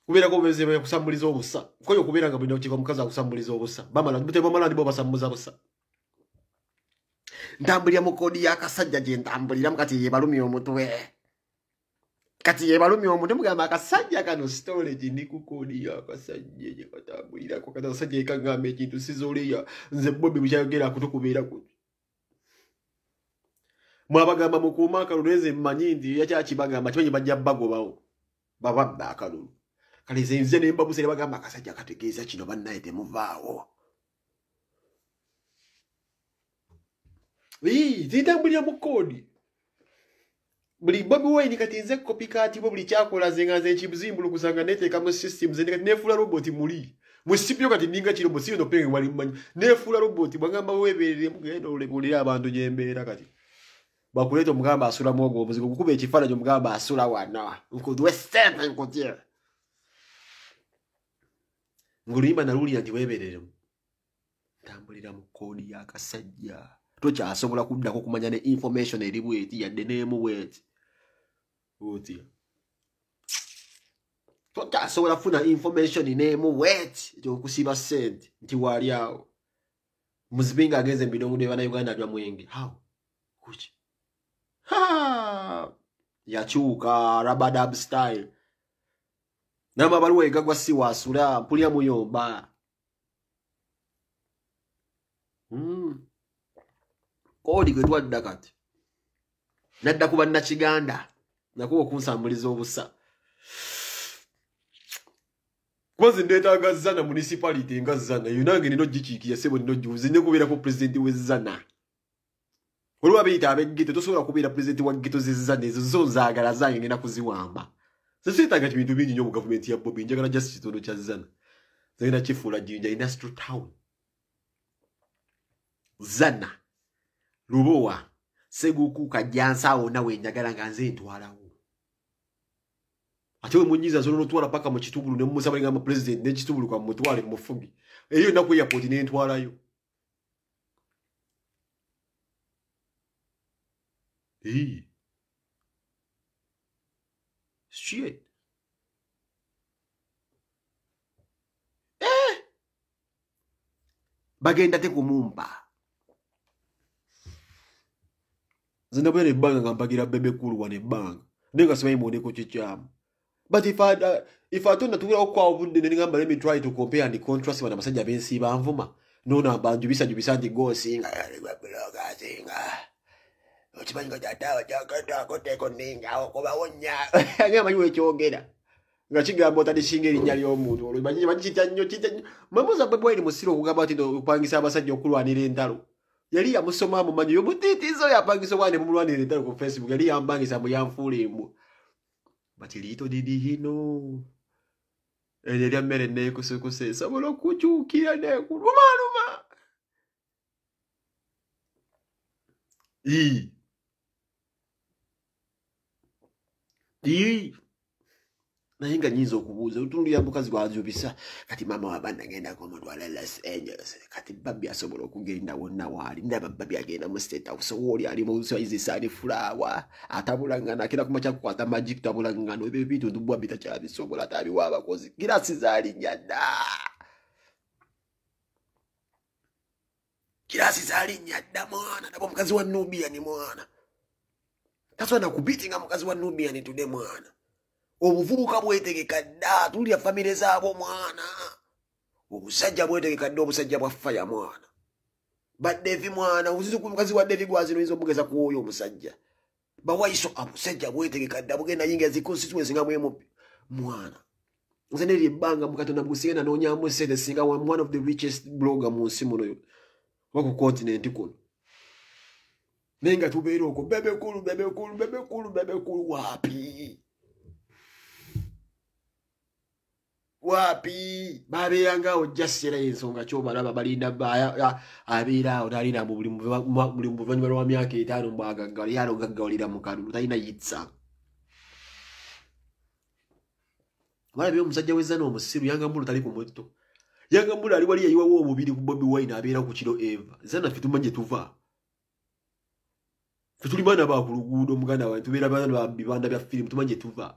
kubeerako obubezi bwe kusambuliza obusa koyo okubeera nga bunokyeka omukazi akusambuliza obusa bamala ndibo basambuza busa ntambulira mu koodi yakasajja gye ntambuliramu kati yebalumi omutwe kati yebalumi omutwe mugamba akasajja kano storage ndi ku koodi yakasajja gyekatambulirako kati akasajja ekagamba ekintu sizoleya nze bobi bukyayogera kutukubeeraku mwabagamba mukuuma akalulu ezi mmanyi nti yakyakibagamba kibanye bajja bagobawo bababba akalulu kale ze nze ne mbabuze ne bagamba akasajja kategeeza kino bannaye temuvaawo zitambulira mu koodi buli bobi wayini kati nze kopikatibwe buli kyakola zenga nze nkibuzimbulukusa nga neteeka mu system ze kati neefuula roboti muli musipyo kati ninga kiro musiyo nopenge wali mmanyi neefuula roboti bwagamba weebeerere mugenda olebulire abantu gye mbeera kati bakuleeta omugamba asulamu ogwo obuzigo gukuba ekifaananyi omugamba asula wana nkudwe sente nkutya ng'oluyimba naluwulira nti weeberere ntambulira mu koodi y'akasajja tokyasobola kuddako kumanya ne information eri bweti yadde neemu bweti otya tokyasobola kufuna information neemu bweti ekyokusiba ssente nti waali awo muzibinga agenze mu binomudu ebanauganda alya mwenge haw kuki yakyuka rabadab style n'amabaluwa egagwa si waasula mpulya muyomba hmm. kooli gwe twadda kati nadda ku bannakiganda nakuba okunsambuliza obusa kubanze ndeetaaga zana munisipality nga zana yonange nina ogikiikiya sebo nina ogiwuza nina okubeeraku pulezidenti wezana olwa beyita abeggeto tosobola kubeera pulezidenti wa ggeto zezana ezo zo nzaagala zange ngenda kuziwamba sisitanga kibintu bingi nyo mugavument yabobi njagala just kitundu kyazana zagenda kifuula jinja industrial town zana lubowa seguukuuka jansaawo nawe enjagala nga nze ntwalawo ate wemunyiza nsonola otwala paka mukitubulu nemusabalinga mapurezidenti nekitubulu kwa mutwale mufugi eyo naku eyapot nentwalayo Hey. Shit. Eh. bagenda tekumumba nze banga ebbanga nga mpagira bbebekulu wano banga. Nenga sema imo mwoneko kikyamu but if I, uh, if atonda tuwera okwawo obudde let me try to compare and contrast wana abasajja bensi banvuma nonamba njubisajubisa nti gosinga singa okimanyi ngakyatawa kyakatakotekoninga okubawonya ange amanyi wekyogera nga kigamba otalisinga erinnya ly'omuntu olkita nnyo kita nnyo mwemuza bwebwaire musiri okugamba nti okupangisa abasajja okulwanira entalo yali yamusoma mumanyi yomutitiza oyo apangisa obwana emumulwanira entalo ku facebook yali yambangisa muyanfuula embwa bati liito didi hino eryo erya mmere neekusekusa esobola okukyukira neekulumaluma naye nga nyinza okubuuza olutundu yabukazi gwazubisa kati mama wabanda agenda kumutwala los angeles kati babbi asobola okugenda wonna waali ndaba babbi agenda mu state house woli ali mu zisani fulawa atabulangana akira kuma kyakukwata magic tabulangana ebyo ebintu ndubwa bitakyabisobola atabiwa abakozi giraasi zaali nyadda giraasi zaali nyadda mwana nabo omukazi wa nubia ni mwana. tasana kubitinga mukazi wa numia nitude mwana obuvubuka bwetegeka dda tulya famire zaabo mwana obusajja bwetegeka dda obusajja bwaffa ya mwana baddevi mwana mukazi wa devi gwazino yinza obugeza kuoyo omusajja bawaiso abusajja ah, bwetegeka dda bugenda yinga zikonstituensi nga mwemu mwana nze neri ebbanga mukatonda bugusigenda nonyamu esente singa one of the richest blogger mu nsi muno wakukontinenti kuno naye nga tubeera okwo bebekulu bebekulu bebekulu bebekulu waapi waapi babeeranga awo jasiserayo ensonga kyobalaba balinda abeera awo talina buli muvanyuma lwa myaka etaano mbwagaggawala yaalo gaggawalira mu kalulu talina yitsa balabe omusajja weza n'omusiru yangambulo tali ku motto yangambulo ali wali yayiwawo omubiri ku bobi wine abeera ku kiro eva zanaffe tumanye tuvaa tuli mwana ba ku luguudo muganda wange tubeera baana ba bibanda bya firimu tumanye tuva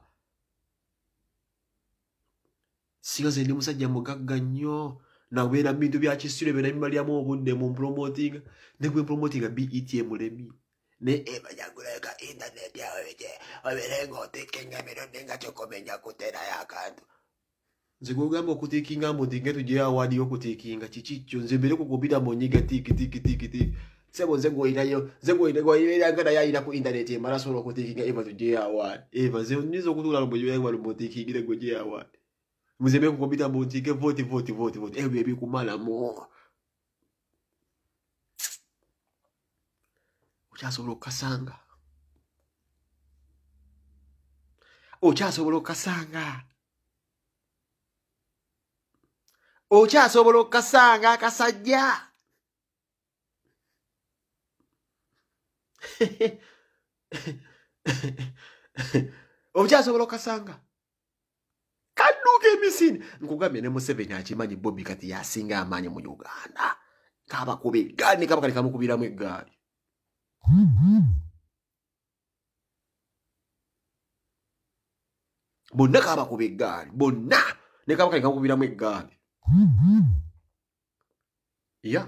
singa ze ndi musajja mugagga nnyo nabeera bintu byakisire bena bimalyamu obudde mu mpromoting ne gwe mpromoting bet emulemi ne emanyagulaka intaneti yawege oberenga otikinga emirundi nga kikumenya kuterayo akantu nze gwegamba okutikinga mbu ndingetu gyeyawaadiyo okutikinga kikikyo nze mbere kukubira mu nyiga tikitikitikitiki sebo nze gwoyinayo nze gwoyinagana yayira ku intaneti emala sobola okutikinga eva tujeyawaani eva ze nyinza okutuula lubojeyawaani mutikingire gwejeyawaani muzeme kukomita mutike voti voti voti voti ebyo ebikumalamu okyasobola okukasanga okyasobola okukasanga okyasobola okukasanga akasajja obukya asobola okasanga kadduuka emisini nkugambye ne museveni akimanyi bobi kati yasinga amaanyi mu uganda kabakuba egaali ne kabaka nekamukubiramu egaali bonna kabakuba egaali bonna ne kabaka nekamukubiramu egaali ya yeah.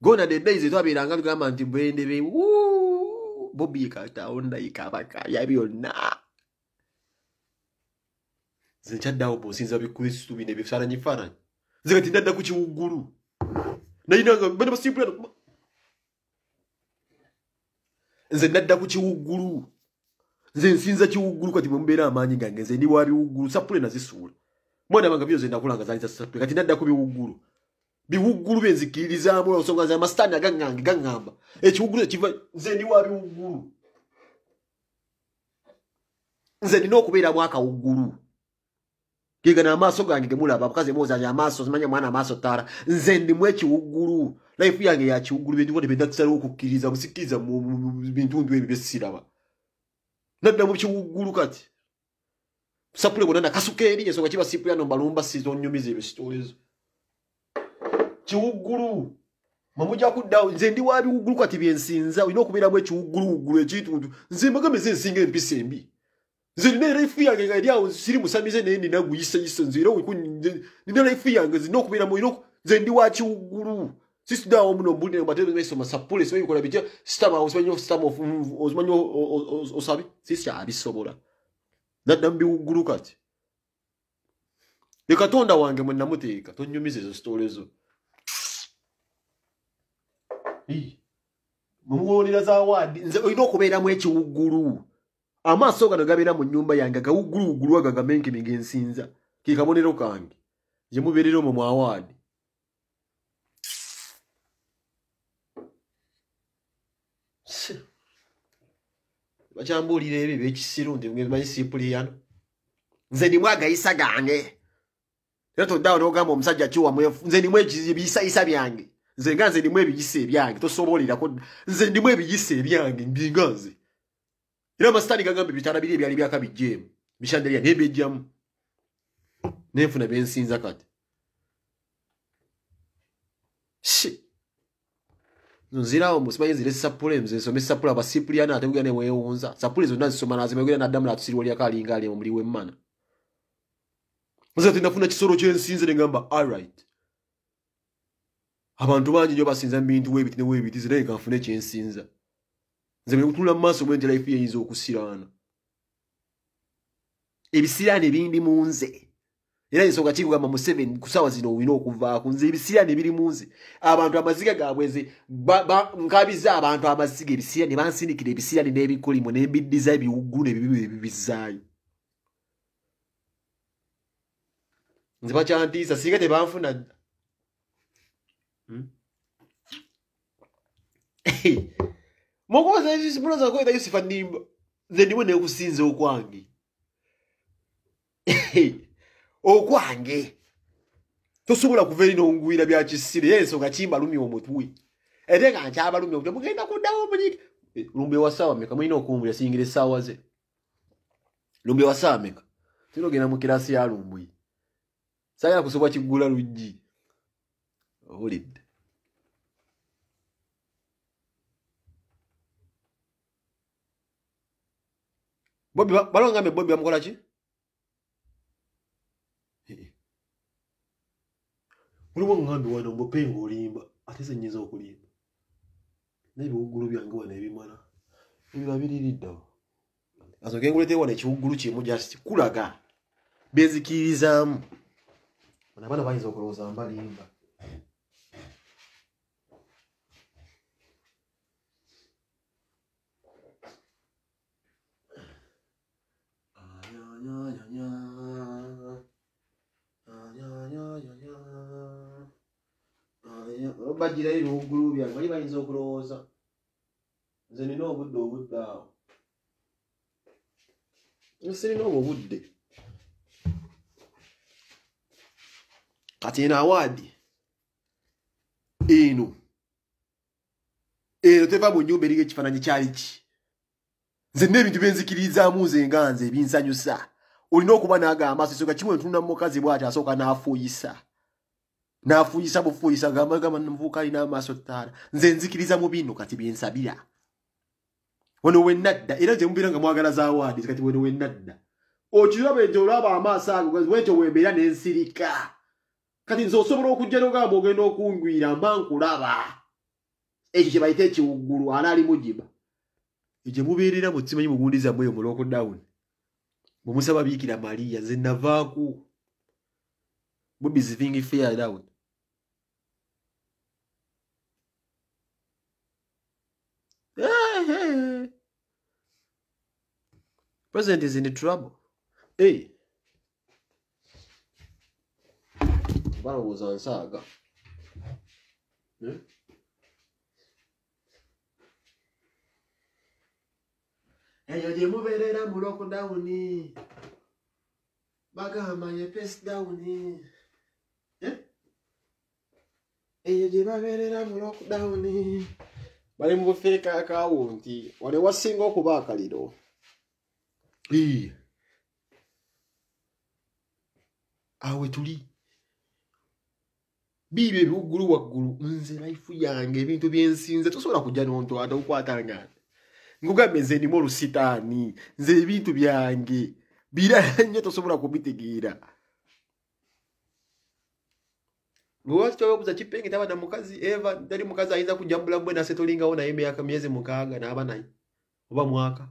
gonade ebbeeyi zetwabeeranga tugamba nti bwendebe bobikataondayika abakaya byonna zenkyaddawo bonsinza bikristu bine bifaananyi faananyi zega ti ndadda ku kiwuggulu nayinanga bana basimpulano nze nadda ku kiwuggulu nze nsinza kiwuggulu kati mumbeera amaanyi gange nze ndiwa biwuggulu sapule nazisuula mwana bange byo zendakulanga zaali zasapule kati nadda ku biwuggulu biwuggulu byenzikiririzaamu ensonga za amasitaani agaange gaŋŋamba ekiwuggulu ekiva nze ndiwa biwuggulu nze nina okubeeramu akawuggulu gegana amaaso gange gemulaba bukazi mwozanje amaaso zimanya mwana amaaso ttaala nze ndimu ekiwuggulu laifu yange yakiwuggulu bedakisalewo okukkiriza kusikkiriza bintundu ebyo byesiraba naddamu kiwuggulu kati sapule bonna nakasuka eri ensonga kiba sipulyano mbalumba sizonnyumiza ebyo sitoolezo kiwuggulu mamuja kuddawo nze ndi wabiwuggulu kati byensinza olina okubeeramu ekiwuggulugulu ekitundu nze mbagamize ensinga empisa embi nze nina erifu yange aliawo sirimusamize naye ninaguyisayisa nzenina lifu yange zina okubeeramu nze ndi wakiwuggulu sisudawo muno mbulire batebasomasapule sibabikola bija sitamaosimanyi osabe sisyabisobola naddambiwuggulu kati ekatonda wange mwenamuteeka tonyumiza ezo sitoolezo mumuwolera zawadi nze olina okubeeramu ekiwuggulu amaaso gano gabeera mu nyumba yange gawuggulugulu aga gamenkeminga ensinza ke kabonero kange gye mubeerera omwo mwawadi bakyambuulira ebyo bekisiru nti emanyi sipuliyano nze nimu agayisa gange era todaawo nogamba omusajja kiwamwefu nze nimu ebiyisayisa byange nze nga nze ndimu ebiyisa ebyange tosobolerako nze ndimu ebiyisa ebyange mbinga nze era amasitaani gagamba ebitaala biri ebyali byaka bijjaemu bishandalya nebyejjamu nenfuna byensinza kati si nziraawo musimanyi nzire sapule nze nsome sapule abasipuliana ate gea newewunza sapule zonna nzisoma nazimagira naddamula atusiriwo lyaka alinga alimu muli wemmana nze tinafuna kisolo kyensinze negamba alright abantu bangi jo basinza mubintu webiti newebiti zinaye kanfune kyensinza nze nekutunula mu maaso bwe nti life yeyinza okusiraana ebisiraane bindi mu nze era ensonga kiri kugamba mu seven ku saawa zino olina okuvaako nze ebisiraane biri mu nze abantu amaziga gaabweze nkabiza abantu amaziga ebisiraane bansindikira ebisiraane n'ebikolimo n'embiddiza ebiwuggulu nebibibi ebibizaayo nze bakyantiisa singa tebanfuna mokuwaza ezi zimuno zange oyita yusufu nimba nze ndimu nekusinza okwange okwange tosobola kuva erinongwira byakisire yensonga kimbalumya omutwe ete nga nkyabalumya omutwe mugenda kuddawo omunyiki eh, lumbe wa saawa meka mulina okuwumbula singira esaawa ze lumbe wa saawa meka tina ogenda mu kirasi yalumbwi saagala kusobwa kiggula luggi owulidde balongambe bobi bamukolaki muliwo ngambe wano mbopenga olimba ate se nyinza okulimba nebiwugulu byange wano ebimala ebiba biririddawo asokengulete wano ekiwugulu kimu jakikulaga bezikirizaamu bana bayinza okulowooza mbalimba 呀呀呀，呀呀呀呀呀，呀呀！把吉他一撸，鼓呀，把一把音色鼓撸上，这里弄不得不得，这里弄不得。Katina wadi. Inu. Inu tefa mwenye ubelige chifananyi chalichi. zenne ebintu benzikirizaamu nze nga nze ebinsanyusa olina okuba nagamba sisoka kimu entuna mukazi bwati asooka nafuuyisa nafuuyisa bufuuyisa gambagamba nvuuka alina amaaso ttaala nze nzikiriza mu bino kati byensabira wano wenadda era nze mubeera nga mwagala zaawaadi kati wano wenadda okiraba nti olaba amaaso ago wetyo wembeera nensirika kati nze osobola okujja nogamba ogenda okungwira mba nkulaba ekyo kye bayita ekiwuggulu ala alimugiba gye mubeerera mukimanyi mugundiza moyo mu lockdown bwe musaba biikira Maria nze navaako mubisiving fair down President is in trouble. Hey. Bana uzansaga. Hmm? eyo gyemubeerera mu lockdown bagamba ye pace down eh? eyo gyebabeerera mu lockdown bali mu bufeeka akaawo nti wane wasinga okuba akaliro awe tuli biibyo ebiwuggulu waggulu nze laifu yange ebintu byensinze tosobola kujja nontwata okukwatangana ngugameze nimu olusitaani nze ebintu byange birala nnyo tosobola kubitegeera lwaki kyoyokuza kipenge tabana mukazi eva tali mukazi ayinza kujambula bwe nasetolingawo naye emyaka myezi mukaaga naba naye oba mwaka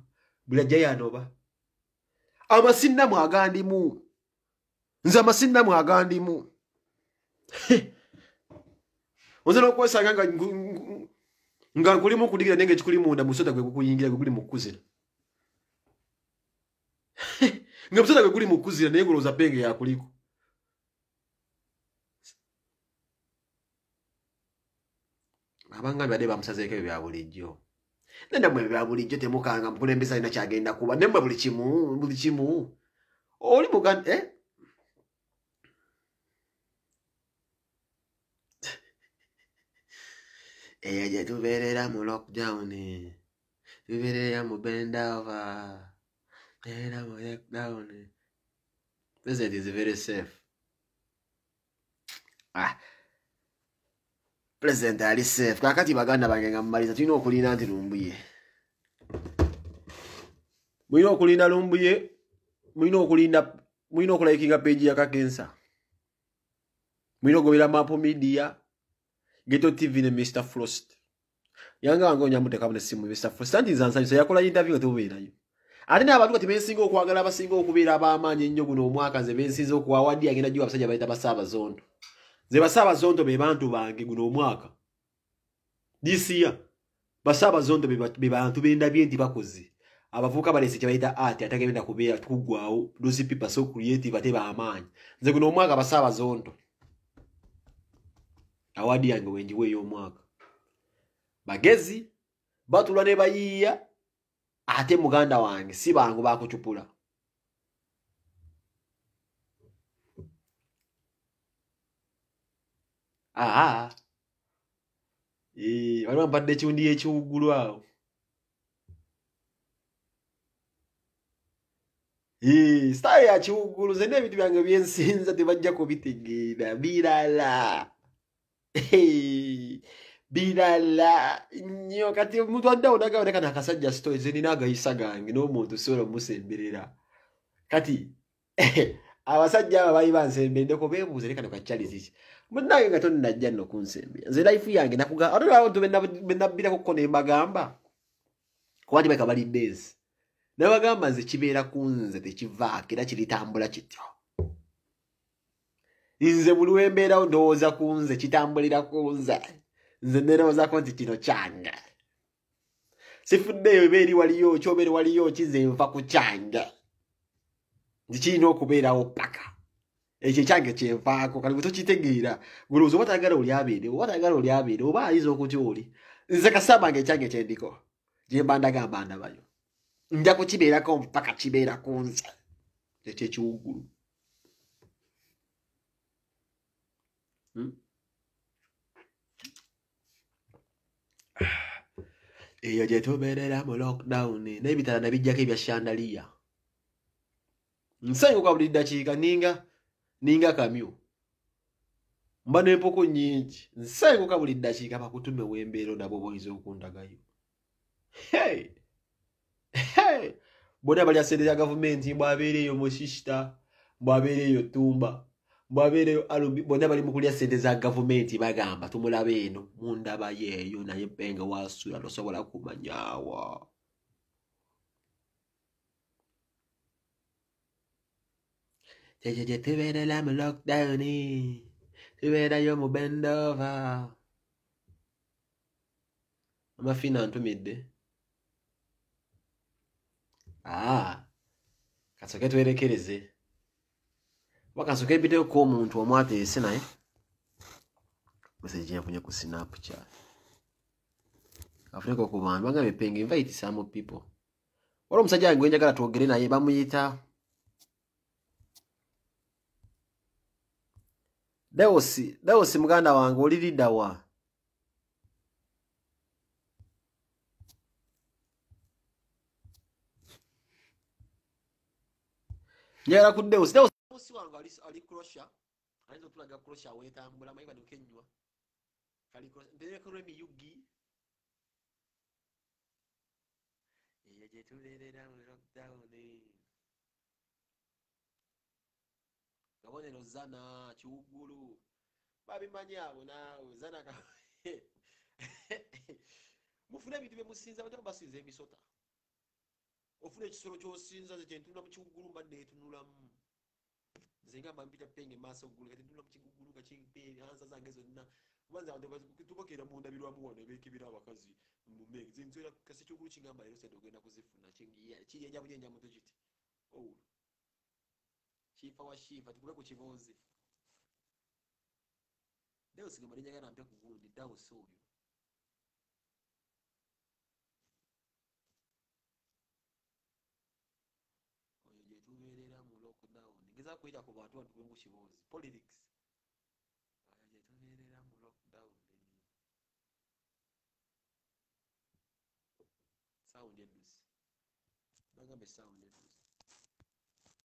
bulajja yanoba amasinnamu agandimu nze amasinnamu agandimu onze nokwesanga nga nga nkulimu kudigira nenge kikuli munda musota gwe kuyingira gwe guli mukuzira nga musota gwe guli mukuzira naye goloza benge yakuliko abanga bade bamusazeeko ebyo byabulijjo nendamu ebyo byabulijjo temukanga mukulembeza lina kyagenda kuba nemwe buli kimu buli kimu oli muganda eh? eyo gye tubeerera mu lockdown tubeerera mu bendova tubeerera mu lockdown present is very safe ah present ali safe kakati baganda bange nga mumaliza tulina okulinda nti lumbuye mulina okulinda lumbuye mulina okulinda mulina okulayikinga peji yakakensa mulina okugobera mapu midiya geto tv ne mr frost yanga wange onyamuteekamu nesimu mr frost anti nzansanyusa yakola intervyu nga tebubeerayo ate naabantu kati bensinga okwagala basinga okubeera abaamaanyi ennyo guno omwaka nze bensinza okuwawaddi agenda gyo abasajja bayita basaabazonto nze basaabazonto be bantu bange guno omwaka disiya basaabazonto be bantu bendabye nti bakoze abavubuka balese kye bayita ati ate agenda kubeera tukugwawo dosipipa so creative ate baamaanyi nze guno omwaka basaabazonto awaadi yange wenjiwe ey'omwaka bagezi batula ne bayiiya ate muganda wange si bangu bakucupula aa wali wampadde ekiwundi yekiwugulu awo sitaayo yakiwugulu zenna ebintu byange byensinza tebajja kubitegeera birala birala nnyo kati omuntu adde awonaga aboneka nakasajja stoe ze nina agayisa gange n'omuntu sobola omusemberera kati abasajja abo baali bansembereddeko beebuuza reka nokacalizik munnange nga tonnajja nno okunsembera nze laifu yange nakugaaatonabantu benabbirako kuko nembagamba kuba ti baika balidde ensi nabagamba nze kibeera ku nze tekivaako era kiritambula kityo nze buli wembeerawo ndowooza ku nze kitambulira ku nze nze nderowoozako nti kino kyange sifuddeeyo ebeeri waliyo kyobeere waliyo kinze nva ku kyange nti kirina okubeerawo paka ekyo ekyange kyenvaako kale bwetokitegeera bulowooza oba tayagala oli abeere oba tayagala oli abeere oba ayiza okuti oli nze kasabange ekyange kyendiko gye mba ndagamba ndabayo nja kukibeerako mpaka kibeera ku nze ekyo ekiwugulu eyo gyetubeerera mu lockdown n'ebitala nabijjako ebya shandaliya nsenguka buli ddakiika ninga ninga kamyu mba n'empuku nyingi nsenguka buli ddakiika bakutume wembeera nabwe boyinza okundagayo bona balyasendeya gavumenti mbw'abeera eyo mushishita mbw'abeera eyo ttumba bwabeereyo alubi bonna bali mukulya sente za gavumenti bagamba tumulaba eno mundabayoeyo naye benga wasula tosobola kumanyaawa kyekyo kyetubeerera mu lockdown tubeerayo mu bendova amafina ntumidde ah, kasoke twerekereze ah. wakasooka ko omuntu omu ateese naye meseji yafunye ku snapchat afuneko ku bantu bagambe penge invite some people wala omusajja wange wenjagala twogere naye bamuyita daosi daosi muganda wange oli lidawa njagala ku deus kosi wange ali krosia ayinza otulaga krosia wetambula manyi bani kenywa kalimiyugi eyo gyetulerera mu lockdown kabonero zana kiwuggulu babimanyi abo naawe zana mufune ebintu byemusinza bate basinza emisota ofuna ekisolo kyosinza ze kyentunula mu kiwuggulu mbadde etunulamu zinga mampita penge maso gulu kati ndino mchigugulu kachi pere hansa zange zonna kubanza ndo kutubokera mu ndabirwa mu wono ebiki bira abakazi mu mege zinzira kasi chukuru chingamba ero sendo genda kuzifuna chingi ya chi yenya bunyenya mu tujiti oh chifa wa shiva tukuba ku chivonze deo singa marinya gana ampia kugulu ndi dao soyo tegeza kuyita ku bantu batugemu kiboozi politics ayo gyetubeerera mu lockdown eyo sawundi eddusi bagamba esawundi eddu